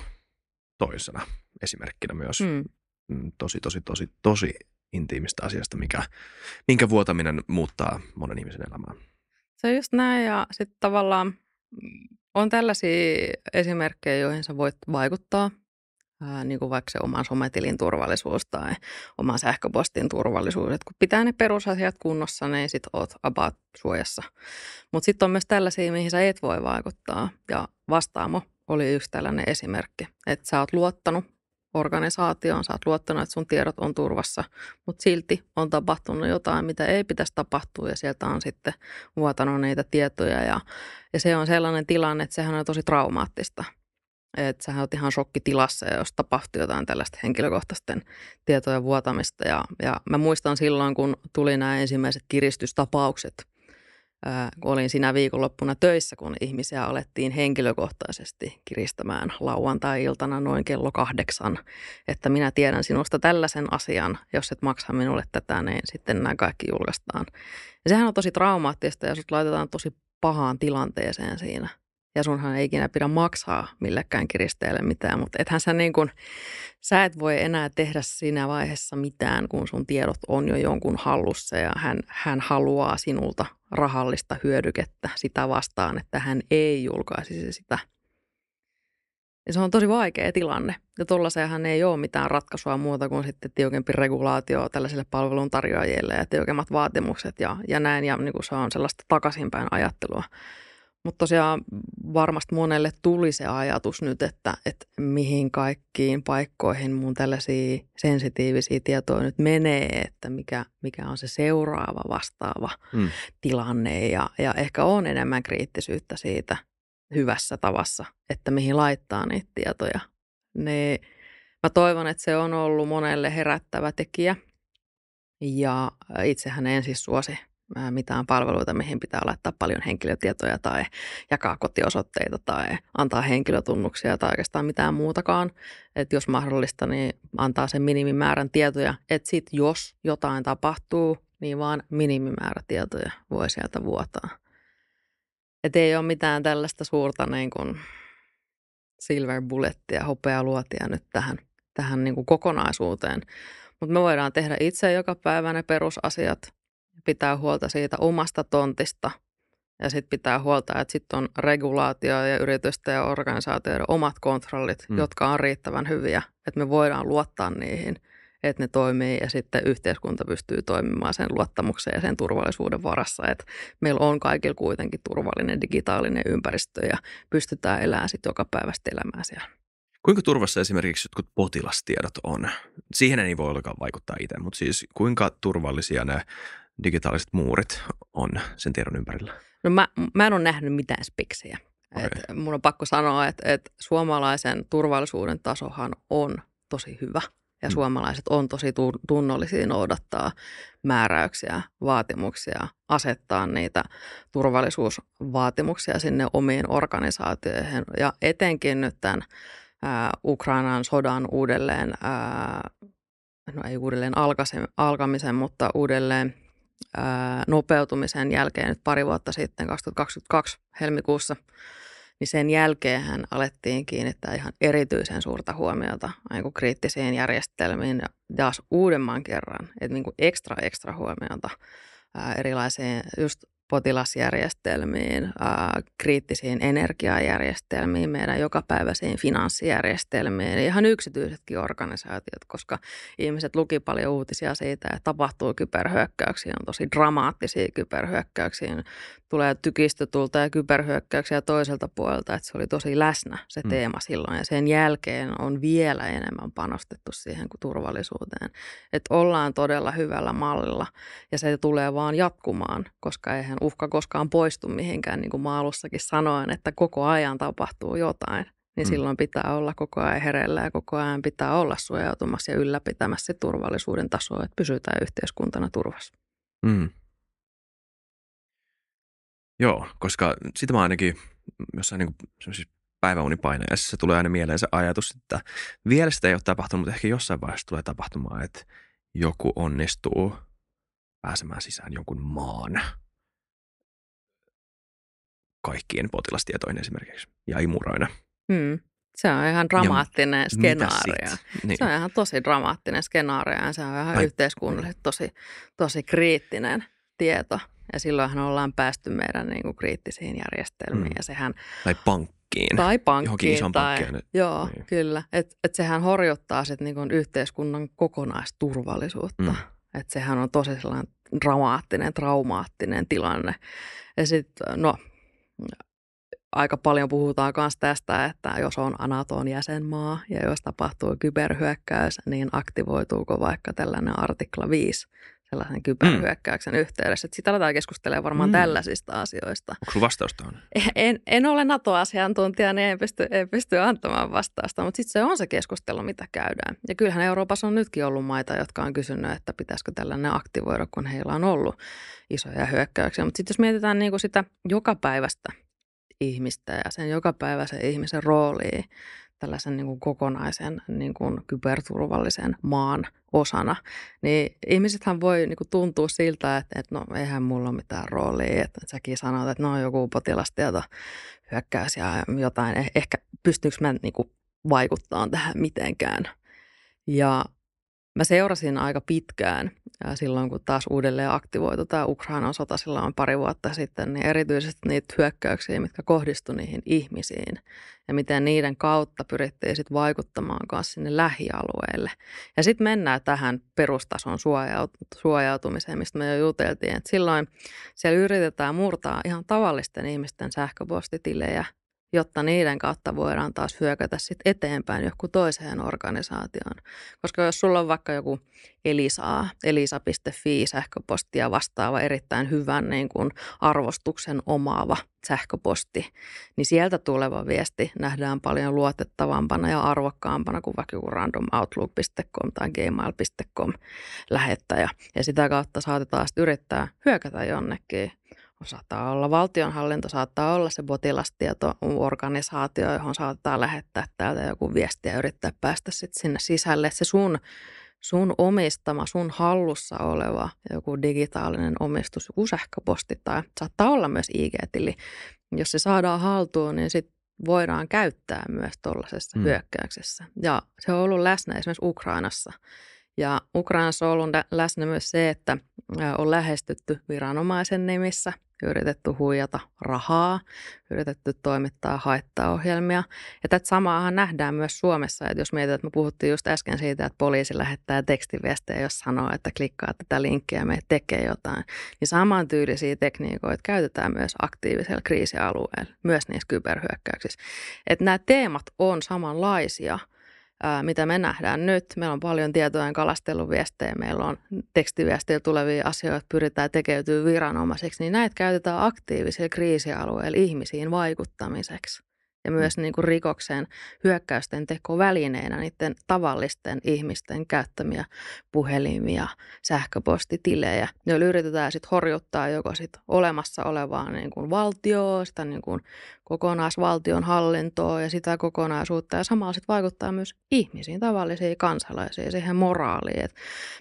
toisena esimerkkinä myös hmm. mm. tosi, tosi, tosi, tosi intiimistä asiasta, mikä, minkä vuotaminen muuttaa monen ihmisen elämää. Se on just näin ja sitten tavallaan mm, on tällaisia esimerkkejä, joihin sä voit vaikuttaa, ää, niin kuin vaikka se oman sometilin turvallisuus tai oman sähköpostin turvallisuus. Et kun pitää ne perusasiat kunnossa, niin sit oot about suojassa. Mutta sitten on myös tällaisia, mihin sä et voi vaikuttaa. Ja vastaamo oli yksi tällainen esimerkki, että sä oot luottanut organisaatioon, sä oot luottanut, että sun tiedot on turvassa, mutta silti on tapahtunut jotain, mitä ei pitäisi tapahtua ja sieltä on sitten vuotanut niitä tietoja ja, ja se on sellainen tilanne, että sehän on tosi traumaattista. Että sähän oot ihan shokkitilassa, jos tapahtui jotain tällaista henkilökohtaisten tietojen vuotamista. Ja, ja mä muistan silloin, kun tuli nämä ensimmäiset kiristystapaukset – kun olin siinä viikonloppuna töissä, kun ihmisiä alettiin henkilökohtaisesti kiristämään lauantai-iltana noin kello kahdeksan, että minä tiedän sinusta tällaisen asian, jos et maksa minulle tätä, niin sitten nämä kaikki julkaistaan. Ja sehän on tosi traumaattista ja sut laitetaan tosi pahaan tilanteeseen siinä. Ja sunhan ei ikinä pidä maksaa millekään kiristeelle mitään, mutta ethän sä niin kuin, sä et voi enää tehdä siinä vaiheessa mitään, kun sun tiedot on jo jonkun hallussa ja hän, hän haluaa sinulta rahallista hyödykettä sitä vastaan, että hän ei julkaisisi sitä. Ja se on tosi vaikea tilanne. Ja tuollaisenhan ei ole mitään ratkaisua muuta kuin sitten tiukempi regulaatio tällaisille palveluntarjoajille ja tiukemmat vaatimukset ja, ja näin. Ja niin kuin se on sellaista takaisinpäin ajattelua. Mutta tosiaan varmasti monelle tuli se ajatus nyt, että, että mihin kaikkiin paikkoihin mun tällaisia sensitiivisiä tietoja nyt menee, että mikä, mikä on se seuraava vastaava mm. tilanne ja, ja ehkä on enemmän kriittisyyttä siitä hyvässä tavassa, että mihin laittaa niitä tietoja. Ne, mä toivon, että se on ollut monelle herättävä tekijä ja itsehän en siis suosi mitään palveluita, mihin pitää laittaa paljon henkilötietoja tai jakaa kotiosoitteita tai antaa henkilötunnuksia tai oikeastaan mitään muutakaan. Et jos mahdollista, niin antaa sen minimimäärän tietoja, että sitten jos jotain tapahtuu, niin vaan minimimäärä tietoja voi sieltä vuotaa. Et ei ole mitään tällaista suurta niin kuin silver bullettia, hopealuotia nyt tähän, tähän niin kuin kokonaisuuteen. Mutta me voidaan tehdä itse joka päivä ne perusasiat – pitää huolta siitä omasta tontista ja sitten pitää huolta, että sitten on regulaatio ja yritysten ja organisaatioiden omat kontrollit, mm. jotka on riittävän hyviä, että me voidaan luottaa niihin, että ne toimii ja sitten yhteiskunta pystyy toimimaan sen luottamuksen ja sen turvallisuuden varassa, että meillä on kaikilla kuitenkin turvallinen digitaalinen ympäristö ja pystytään elämään sitten joka päivästä elämään siellä. Kuinka turvassa esimerkiksi jotkut potilastiedot on? Siihen ei voi olekaan vaikuttaa itse, mutta siis kuinka turvallisia ne digitaaliset muurit on sen tiedon ympärillä? No mä, mä en ole nähnyt mitään speksejä. Okay. Et mun on pakko sanoa, että et suomalaisen turvallisuuden tasohan on tosi hyvä ja mm. suomalaiset on tosi tunnollisia noudattaa määräyksiä, vaatimuksia, asettaa niitä turvallisuusvaatimuksia sinne omiin organisaatioihin ja etenkin nyt tämän ää, Ukrainan sodan uudelleen, ää, no ei uudelleen alkaisen, alkamisen, mutta uudelleen nopeutumisen jälkeen nyt pari vuotta sitten, 2022 helmikuussa, niin sen jälkeen alettiin kiinnittää ihan erityisen suurta huomiota niin kriittisiin järjestelmiin ja taas uudemman kerran, että niin kuin ekstra ekstra huomiota erilaisiin just potilasjärjestelmiin, kriittisiin energiajärjestelmiin, meidän jokapäiväisiin finanssijärjestelmiin, ihan yksityisetkin organisaatiot, koska ihmiset luki paljon uutisia siitä, että tapahtuu kyberhyökkäyksiä, on tosi dramaattisia kyberhyökkäyksiä, tulee tykistötulta ja kyberhyökkäyksiä toiselta puolelta, että se oli tosi läsnä se mm. teema silloin ja sen jälkeen on vielä enemmän panostettu siihen kuin turvallisuuteen. Että ollaan todella hyvällä mallilla ja se tulee vaan jatkumaan, koska eihän uhka koskaan poistu mihinkään, niin kuin mä alussakin sanoin, että koko ajan tapahtuu jotain. Niin mm. silloin pitää olla koko ajan hereillä ja koko ajan pitää olla suojautumassa ja ylläpitämässä se turvallisuuden tasoa, että pysytään yhteiskuntana turvassa. Mm. Joo, koska sitä mä ainakin jossain niin kuin se tulee aina mieleen se ajatus, että vielä sitä ei ole tapahtunut, mutta ehkä jossain vaiheessa tulee tapahtumaan, että joku onnistuu pääsemään sisään jonkun maan kaikkien potilastietoihin esimerkiksi ja imuroina. Hmm. Se on ihan dramaattinen ja skenaario. Niin. Se on niin. ihan tosi dramaattinen skenaario ja se on ihan Ai, yhteiskunnallisesti tosi, tosi kriittinen tieto. Ja silloinhan ollaan päästy meidän niin kuin kriittisiin järjestelmiin. Mm. Ja sehän, tai pankkiin. Tai pankkiin. Johonkin tai, pankkiin. Joo, niin. kyllä. Että et sehän horjuttaa sit niin kuin yhteiskunnan kokonaisturvallisuutta. Mm. Että sehän on tosi sellainen dramaattinen, traumaattinen tilanne. Ja sitten, no, aika paljon puhutaan myös tästä, että jos on anaton jäsenmaa ja jos tapahtuu kyberhyökkäys, niin aktivoituuko vaikka tällainen artikla 5 tällaisen kyberhyökkäyksen mm. yhteydessä. Että aletaan keskustelemaan varmaan mm. tällaisista asioista. Onko sinulla vastausta on? Eh, en, en ole NATO-asiantuntija, niin en pysty, en pysty antamaan vastausta, mutta sitten se on se keskustelu, mitä käydään. Ja kyllähän Euroopassa on nytkin ollut maita, jotka on kysynyt, että pitäisikö tällainen aktivoida, kun heillä on ollut isoja hyökkäyksiä. Mutta sitten jos mietitään niin kuin sitä jokapäiväistä ihmistä ja sen jokapäiväisen ihmisen rooliin tällaisen niin kuin kokonaisen niin kuin kyberturvallisen maan osana, niin ihmisethän voi niin kuin tuntua siltä, että, että no eihän mulla ole mitään roolia, että säkin sanot, että no joku potilastieto hyökkäys ja jotain, eh, ehkä pystyykö mä niin kuin vaikuttaa tähän mitenkään. Ja Mä seurasin aika pitkään silloin, kun taas uudelleen aktivoitu tämä Ukrainan sota silloin pari vuotta sitten, niin erityisesti niitä hyökkäyksiä, mitkä kohdistui niihin ihmisiin ja miten niiden kautta pyrittiin sitten vaikuttamaan kanssa sinne lähialueelle. Ja sitten mennään tähän perustason suojautumiseen, mistä me jo juteltiin, että silloin siellä yritetään murtaa ihan tavallisten ihmisten sähköpostitilejä, jotta niiden kautta voidaan taas hyökätä sit eteenpäin joku toiseen organisaatioon. Koska jos sulla on vaikka joku elisa elisa.fi sähköpostia vastaava erittäin hyvän niin kuin arvostuksen omaava sähköposti, niin sieltä tuleva viesti nähdään paljon luotettavampana ja arvokkaampana kuin vaikka joku randomoutlook.com tai gmail.com lähettäjä. Ja sitä kautta saatetaan sitten yrittää hyökätä jonnekin saattaa olla valtionhallinto, saattaa olla se potilastietoorganisaatio, johon saattaa lähettää täältä joku viesti ja yrittää päästä sitten sinne sisälle. Se sun, sun omistama, sun hallussa oleva joku digitaalinen omistus, joku sähköposti tai saattaa olla myös IG-tili. Jos se saadaan haltuun, niin sitten voidaan käyttää myös tuollaisessa mm. hyökkäyksessä. Ja se on ollut läsnä esimerkiksi Ukrainassa. Ja Ukrainassa on ollut läsnä myös se, että on lähestytty viranomaisen nimissä yritetty huijata rahaa, yritetty toimittaa ohjelmia. Ja tätä samaahan nähdään myös Suomessa, että jos mietitään, että me puhuttiin just äsken siitä, että poliisi lähettää tekstiviestejä, jos sanoo, että klikkaa tätä linkkiä ja me tekee jotain, niin samantyylisiä tekniikoita käytetään myös aktiivisella kriisialueella, myös niissä kyberhyökkäyksissä. Että nämä teemat on samanlaisia – ää, mitä me nähdään nyt. Meillä on paljon tietojen kalasteluviestejä, meillä on tekstiviestejä tulevia asioita, pyritään tekeytymään viranomaiseksi, niin näitä käytetään aktiivisilla kriisialueilla ihmisiin vaikuttamiseksi ja myös mm. niin kuin rikokseen hyökkäysten tekovälineenä välineenä niiden tavallisten ihmisten käyttämiä puhelimia, sähköpostitilejä. Joilla yritetään sitten horjuttaa joko sit olemassa olevaa niin kuin valtioa, sitä niin kuin kokonaisvaltion hallintoa ja sitä kokonaisuutta ja samalla sitten vaikuttaa myös ihmisiin, tavallisiin kansalaisiin, siihen moraaliin. Et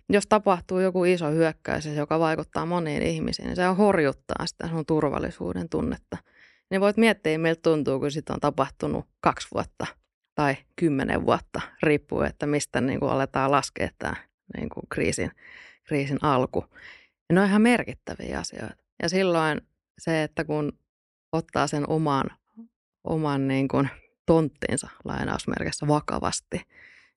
jos tapahtuu joku iso hyökkäys, joka vaikuttaa moniin ihmisiin, niin se horjuttaa sitä sun turvallisuuden tunnetta – niin voit miettiä, miltä tuntuu, kun sitä on tapahtunut kaksi vuotta tai kymmenen vuotta, riippuu, että mistä niin kuin aletaan laskea tämä niin kuin kriisin, kriisin alku. Ja ne on ihan merkittäviä asioita. Ja silloin se, että kun ottaa sen oman, oman niin kuin tonttinsa lainausmerkissä vakavasti –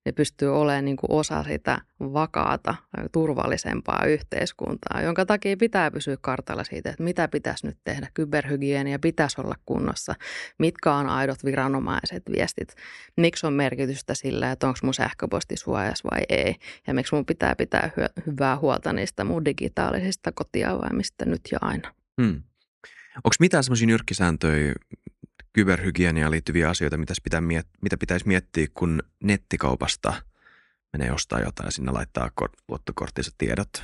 ne pystyy olemaan niin kuin osa sitä vakaata turvallisempaa yhteiskuntaa, jonka takia pitää pysyä kartalla siitä, että mitä pitäisi nyt tehdä. Kyberhygienia pitäisi olla kunnossa, mitkä on aidot viranomaiset viestit, miksi on merkitystä sillä, että onko mun sähköposti suojas vai ei, ja miksi mun pitää pitää hyvää huolta niistä mun digitaalisista kotiavaimista nyt ja aina. Hmm. Onko mitään sellaisia nyrkkisääntöjä, kyberhygieniaan liittyviä asioita, mitä pitäisi, miet- mitä pitäisi miettiä, kun nettikaupasta menee ostaa jotain ja sinne laittaa kor- luottokorttinsa tiedot. Tai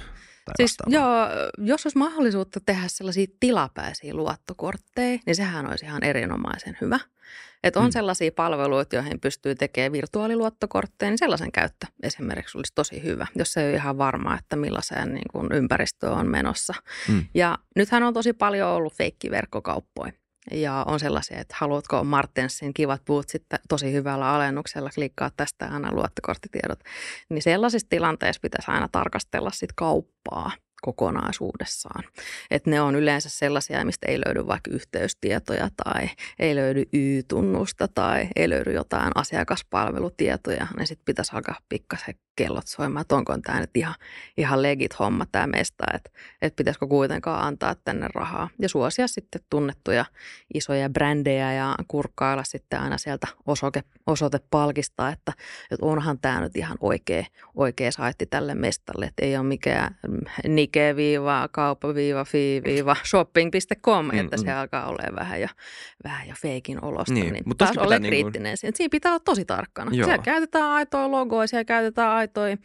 siis joo, jos olisi mahdollisuutta tehdä sellaisia tilapäisiä luottokortteja, niin sehän olisi ihan erinomaisen hyvä. Että on mm. sellaisia palveluita, joihin pystyy tekemään virtuaaliluottokortteja, niin sellaisen käyttö esimerkiksi olisi tosi hyvä, jos ei ole ihan varma, että millaiseen niin kuin ympäristöön on menossa. Mm. Ja nythän on tosi paljon ollut feikkiverkkokauppoja ja on sellaisia, että haluatko Martensin kivat bootsit tosi hyvällä alennuksella, klikkaa tästä aina luottokorttitiedot. Niin sellaisissa tilanteissa pitäisi aina tarkastella sit kauppaa kokonaisuudessaan. Et ne on yleensä sellaisia, mistä ei löydy vaikka yhteystietoja tai ei löydy Y-tunnusta tai ei löydy jotain asiakaspalvelutietoja, niin sitten pitäisi alkaa pikkasen kellot soimaan, että onko tämä nyt ihan, ihan legit homma tämä mesta, että, että pitäisikö kuitenkaan antaa tänne rahaa ja suosia sitten tunnettuja isoja brändejä ja kurkkailla sitten aina sieltä osoke, osoitepalkista, että, että onhan tämä nyt ihan oikea, oikea saitti tälle mestalle, että ei ole mikään nike-kauppa-fi-shopping.com, mm. mm, että se mm. alkaa olemaan vähän jo, vähän jo feikin olosta, niin, niin mutta taas ole niinku kriittinen niin kuin... siinä pitää olla tosi tarkkana. Joo. Siellä käytetään aitoa logoa, siellä käytetään aitoi,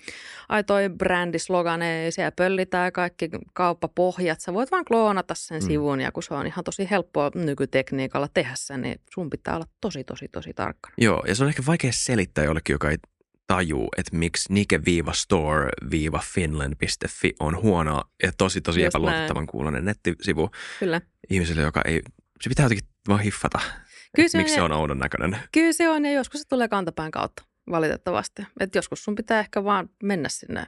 aitoi brändisloganeja, siellä pöllitään kaikki kauppapohjat. Sä voit vaan kloonata sen mm. sivun ja kun se on ihan tosi helppoa nykytekniikalla tehdä sen, niin sun pitää olla tosi, tosi, tosi tarkka. Joo, ja se on ehkä vaikea selittää jollekin, joka ei tajuu, että miksi nike-store-finland.fi on huono ja tosi, tosi Just epäluotettavan näin. kuulonen nettisivu Kyllä. ihmiselle, joka ei, se pitää jotenkin vaan hiffata. Kyllä se miksi on, se on oudon näköinen. Kyllä se on ja joskus se tulee kantapään kautta valitettavasti. Et joskus sun pitää ehkä vaan mennä sinne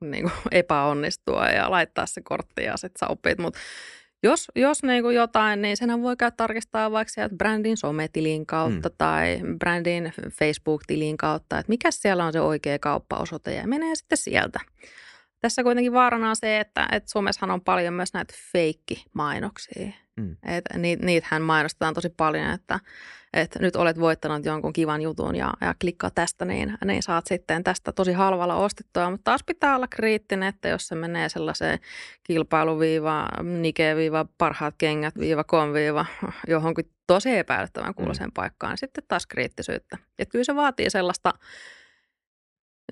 niin kuin epäonnistua ja laittaa se kortti ja sitten sä opit. mut jos, jos niin kuin jotain, niin senhän voi käydä tarkistaa vaikka sieltä brändin sometilin kautta mm. tai brändin Facebook-tilin kautta, että mikä siellä on se oikea kauppaosoite ja menee sitten sieltä. Tässä kuitenkin vaarana on se, että, että Suomessahan on paljon myös näitä feikkimainoksia. Mm. Et ni, niitähän mainostetaan tosi paljon, että, että nyt olet voittanut jonkun kivan jutun ja, ja klikkaa tästä, niin, niin saat sitten tästä tosi halvalla ostettua. Mutta taas pitää olla kriittinen, että jos se menee sellaiseen kilpailuviiva, nike-viiva, parhaat kengät, viiva, viiva, johonkin tosi epäilyttävän kuuloseen mm. paikkaan, niin sitten taas kriittisyyttä. et kyllä se vaatii sellaista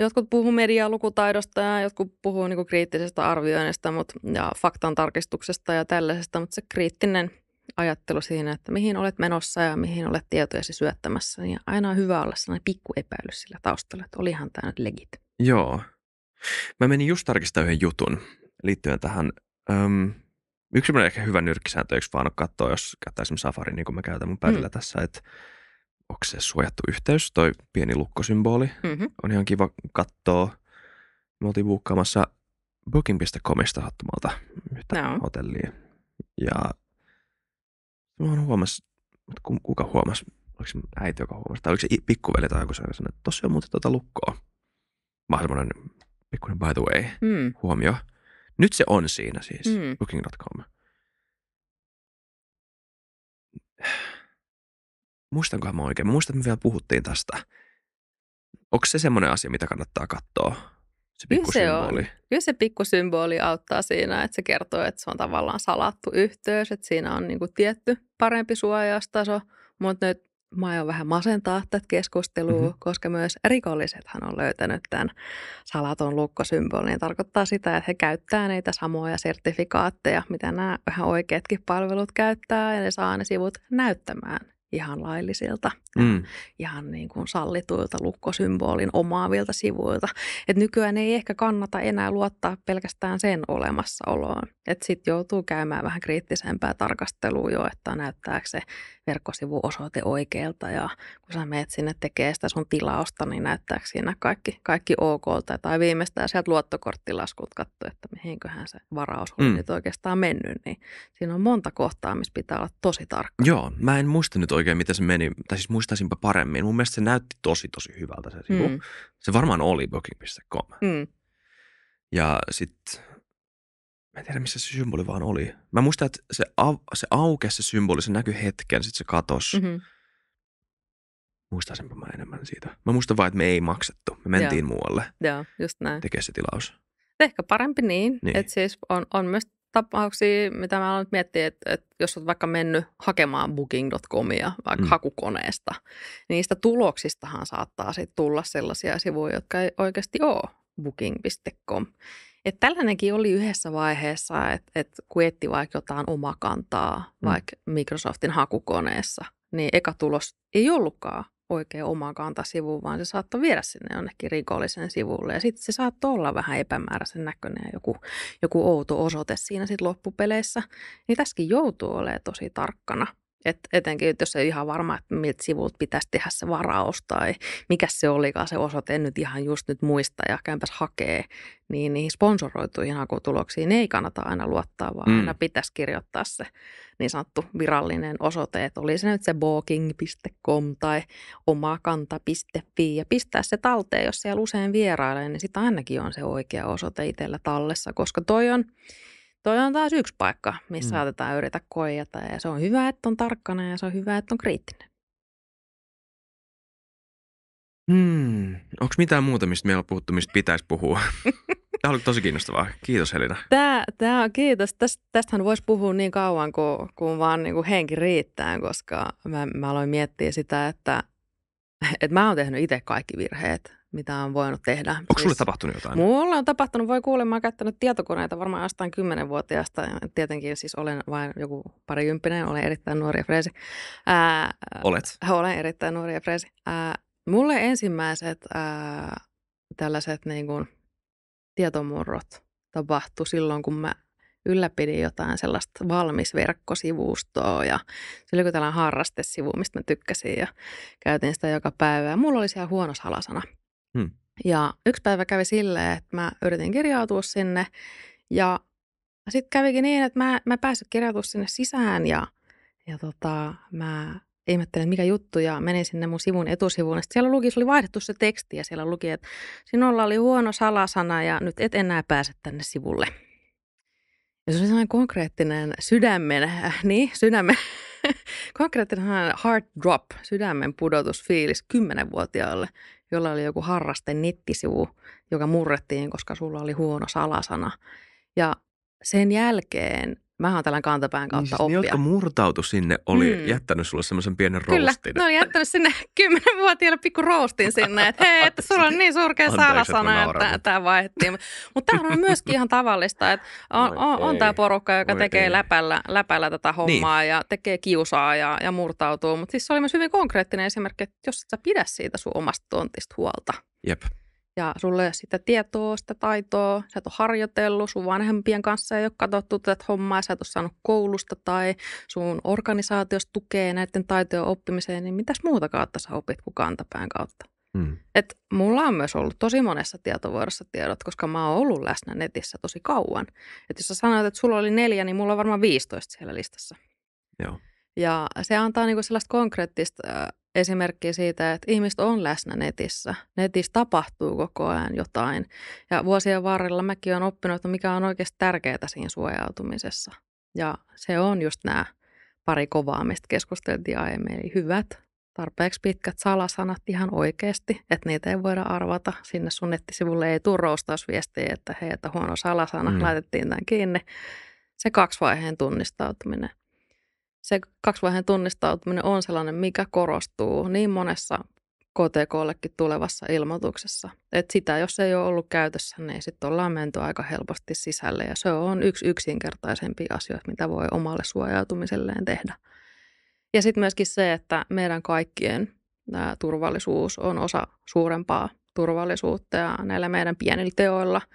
Jotkut puhuu medialukutaidosta ja jotkut puhuu niin kriittisestä arvioinnista mut, ja faktan tarkistuksesta ja tällaisesta, mutta se kriittinen ajattelu siinä, että mihin olet menossa ja mihin olet tietojasi syöttämässä, niin aina on hyvä olla sellainen pikku epäilys sillä taustalla, että olihan tämä nyt legit. Joo. Mä menin just tarkistamaan yhden jutun liittyen tähän. Öm, yksi ehkä hyvä nyrkkisääntö, eikö vaan katsoa, jos käyttää esimerkiksi safari, niin kuin mä käytän mun päällä mm. tässä, että onko se suojattu yhteys, toi pieni lukkosymboli. Mm-hmm. On ihan kiva katsoa. Me oltiin buukkaamassa booking.comista hattumalta, yhtä no. hotellia. Ja mä oon huomas, kuka huomas, oliko se äiti, joka huomasi, tai oliko se pikkuveli tai joku sanoi, että tossa on muuten tuota lukkoa. Mä oon semmoinen pikkuinen by the way mm. huomio. Nyt se on siinä siis, mm. booking.com. Muistankohan mä oikein? Mä muistan, että me vielä puhuttiin tästä. Onko se semmoinen asia, mitä kannattaa katsoa? Se Kyllä se, on. Kyllä se pikkusymboli auttaa siinä, että se kertoo, että se on tavallaan salattu yhteys, että siinä on niin kuin tietty parempi suojaustaso, mutta nyt mä oon vähän masentaa tätä keskustelua, mm-hmm. koska myös rikollisethan on löytänyt tämän salaton lukkosymbolin. Tarkoittaa sitä, että he käyttää niitä samoja sertifikaatteja, mitä nämä vähän oikeatkin palvelut käyttää, ja ne saa ne sivut näyttämään ihan laillisilta, mm. ihan niin kuin sallituilta lukkosymbolin omaavilta sivuilta. Et nykyään ei ehkä kannata enää luottaa pelkästään sen olemassaoloon. Sitten joutuu käymään vähän kriittisempää tarkastelua jo, että näyttääkö se verkkosivuosoite oikealta ja kun sä menet sinne tekee sitä sun tilausta, niin näyttääkö siinä kaikki, kaikki ok tai viimeistään sieltä luottokorttilaskut katsoa, että mihinköhän se varaus on mm. nyt oikeastaan mennyt, niin siinä on monta kohtaa, missä pitää olla tosi tarkka. Joo, mä en muista nyt oikein, miten se meni, tai siis muistaisinpa paremmin. Mun mielestä se näytti tosi tosi hyvältä se sivu. Mm. Se varmaan oli booking.com. Mm. Ja sitten Mä en tiedä, missä se symboli vaan oli. Mä muistan, että se, au, se aukesi se symboli, se näkyi hetken, sitten se katosi. Mm-hmm. Muistaisinpa mä enemmän siitä. Mä muistan vain, että me ei maksettu. Me mentiin Joo. muualle. Joo, just näin. Tekee se tilaus. Ehkä parempi niin. niin. Että siis on, on myös tapauksia, mitä mä aloin miettiä, että, että jos olet vaikka mennyt hakemaan booking.comia vaikka mm. hakukoneesta, niin niistä tuloksistahan saattaa sitten tulla sellaisia sivuja, jotka ei oikeasti ole booking.com. Että tällainenkin oli yhdessä vaiheessa, että et kun etti vaikka jotain omakantaa, mm. vaikka Microsoftin hakukoneessa, niin eka tulos ei ollutkaan oikea oma sivu, vaan se saattoi viedä sinne jonnekin rikollisen sivulle. Ja sitten se saattoi olla vähän epämääräisen näköinen ja joku, joku outo osoite siinä sitten loppupeleissä. Niin tässäkin joutuu olemaan tosi tarkkana. Et etenkin, jos ei ihan varma, että miltä sivulta pitäisi tehdä se varaus tai mikä se olikaan se osoite, en nyt ihan just nyt muista ja käympäs hakee, niin niihin sponsoroituihin hakutuloksiin ei kannata aina luottaa, vaan mm. aina pitäisi kirjoittaa se niin sanottu virallinen osoite, että oli se nyt se booking.com tai omakanta.fi ja pistää se talteen, jos siellä usein vierailee, niin sitä ainakin on se oikea osoite itsellä tallessa, koska toi on – Toi on taas yksi paikka, missä mm. saatetaan yritä koijata ja se on hyvä, että on tarkkana ja se on hyvä, että on kriittinen. Hmm. Onko mitään muuta, mistä meillä on puhuttu, mistä pitäisi puhua? Tämä oli tosi kiinnostavaa. Kiitos Helina. Tää, tää on, kiitos. Täst, tästähän voisi puhua niin kauan, kun, kun vaan niin kuin henki riittää, koska mä, mä aloin miettiä sitä, että, että mä oon tehnyt itse kaikki virheet mitä on voinut tehdä. Onko siis, sulle tapahtunut jotain? Mulla on tapahtunut, voi kuulemma, mä käyttänyt tietokoneita varmaan astaan kymmenenvuotiaasta. Tietenkin siis olen vain joku parikymppinen, olen erittäin nuori ja freesi. Ää, Olet? Olen erittäin nuori ja freesi. Ää, mulle ensimmäiset ää, tällaiset niin kuin, tietomurrot tapahtui silloin, kun mä ylläpidin jotain sellaista valmis verkkosivustoa ja se oli tällainen harrastesivu, mistä mä tykkäsin ja käytin sitä joka päivä. Ja mulla oli siellä huono salasana. Hmm. Ja yksi päivä kävi silleen, että mä yritin kirjautua sinne ja sitten kävikin niin, että mä, mä en päässyt sinne sisään ja, ja tota, mä ihmettelin, mikä juttu, ja menin sinne mun sivun etusivuun. Sitten siellä luki, se oli vaihdettu se teksti, ja siellä luki, että sinulla oli huono salasana, ja nyt et enää pääse tänne sivulle. Ja se oli sellainen konkreettinen sydämen, äh, niin, sydämen, konkreettinen heart drop, sydämen pudotusfiilis kymmenenvuotiaalle, jolla oli joku harrasten nettisivu, joka murrettiin, koska sulla oli huono salasana. Ja sen jälkeen Mä oon tällä kantapään niin kautta niin, siis oppia. Ne, jotka murtautu sinne, oli mm. jättänyt sulle semmoisen pienen Kyllä, roostin. Kyllä, ne oli jättänyt sinne kymmenenvuotiaille pikku roostin sinne, että hei, että sulla on niin surkea salasana, että tämä vaihdettiin. Mutta tämähän on myöskin ihan tavallista, että on, on, on tämä porukka, joka Moi tekee läpällä, läpällä tätä hommaa niin. ja tekee kiusaa ja, ja murtautuu. Mutta siis se oli myös hyvin konkreettinen esimerkki, että jos et sä pidä siitä sun omasta tontista huolta. Jep ja sulle ei ole sitä tietoa, sitä taitoa, sä et ole harjoitellut, sun vanhempien kanssa ei ole katsottu tätä hommaa, sä et ole saanut koulusta tai sun organisaatiosta tukee näiden taitojen oppimiseen, niin mitäs muuta kautta sä opit kuin kantapään kautta? Mm. Et mulla on myös ollut tosi monessa tietovuorossa tiedot, koska mä oon ollut läsnä netissä tosi kauan. Et jos sä sanoit, että sulla oli neljä, niin mulla on varmaan 15 siellä listassa. Joo. Ja se antaa niinku sellaista konkreettista äh, esimerkki siitä, että ihmiset on läsnä netissä. Netissä tapahtuu koko ajan jotain. Ja vuosien varrella mäkin olen oppinut, että mikä on oikeasti tärkeää siinä suojautumisessa. Ja se on just nämä pari kovaa, mistä keskusteltiin aiemmin. Eli hyvät, tarpeeksi pitkät salasanat ihan oikeasti, että niitä ei voida arvata. Sinne sun nettisivulle ei tule roustausviestiä, että hei, että huono salasana, mm. laitettiin tämän kiinni. Se kaksivaiheen tunnistautuminen – se kaksivaiheen tunnistautuminen on sellainen, mikä korostuu niin monessa KTKllekin tulevassa ilmoituksessa. Että sitä, jos ei ole ollut käytössä, niin sitten ollaan menty aika helposti sisälle ja se on yksi yksinkertaisempi asia, mitä voi omalle suojautumiselleen tehdä. Ja sitten myöskin se, että meidän kaikkien turvallisuus on osa suurempaa turvallisuutta ja näillä meidän pienillä teoilla –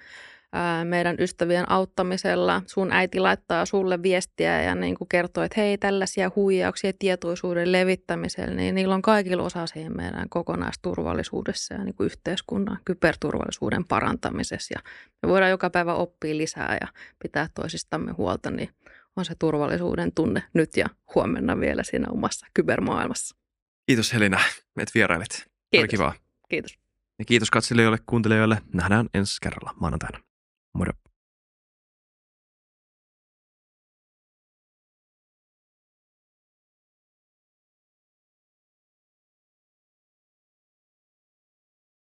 meidän ystävien auttamisella. Sun äiti laittaa sulle viestiä ja niin kuin kertoo, että hei tällaisia huijauksia tietoisuuden levittämisellä, niin niillä on kaikilla osa siihen meidän kokonaisturvallisuudessa ja niin kuin yhteiskunnan kyberturvallisuuden parantamisessa. Ja me voidaan joka päivä oppia lisää ja pitää toisistamme huolta, niin on se turvallisuuden tunne nyt ja huomenna vielä siinä omassa kybermaailmassa. Kiitos Helena, että vierailit. Kiitos. Oli kivaa. Kiitos. Ja kiitos katselijoille, kuuntelijoille. Nähdään ensi kerralla maanantaina. 무렵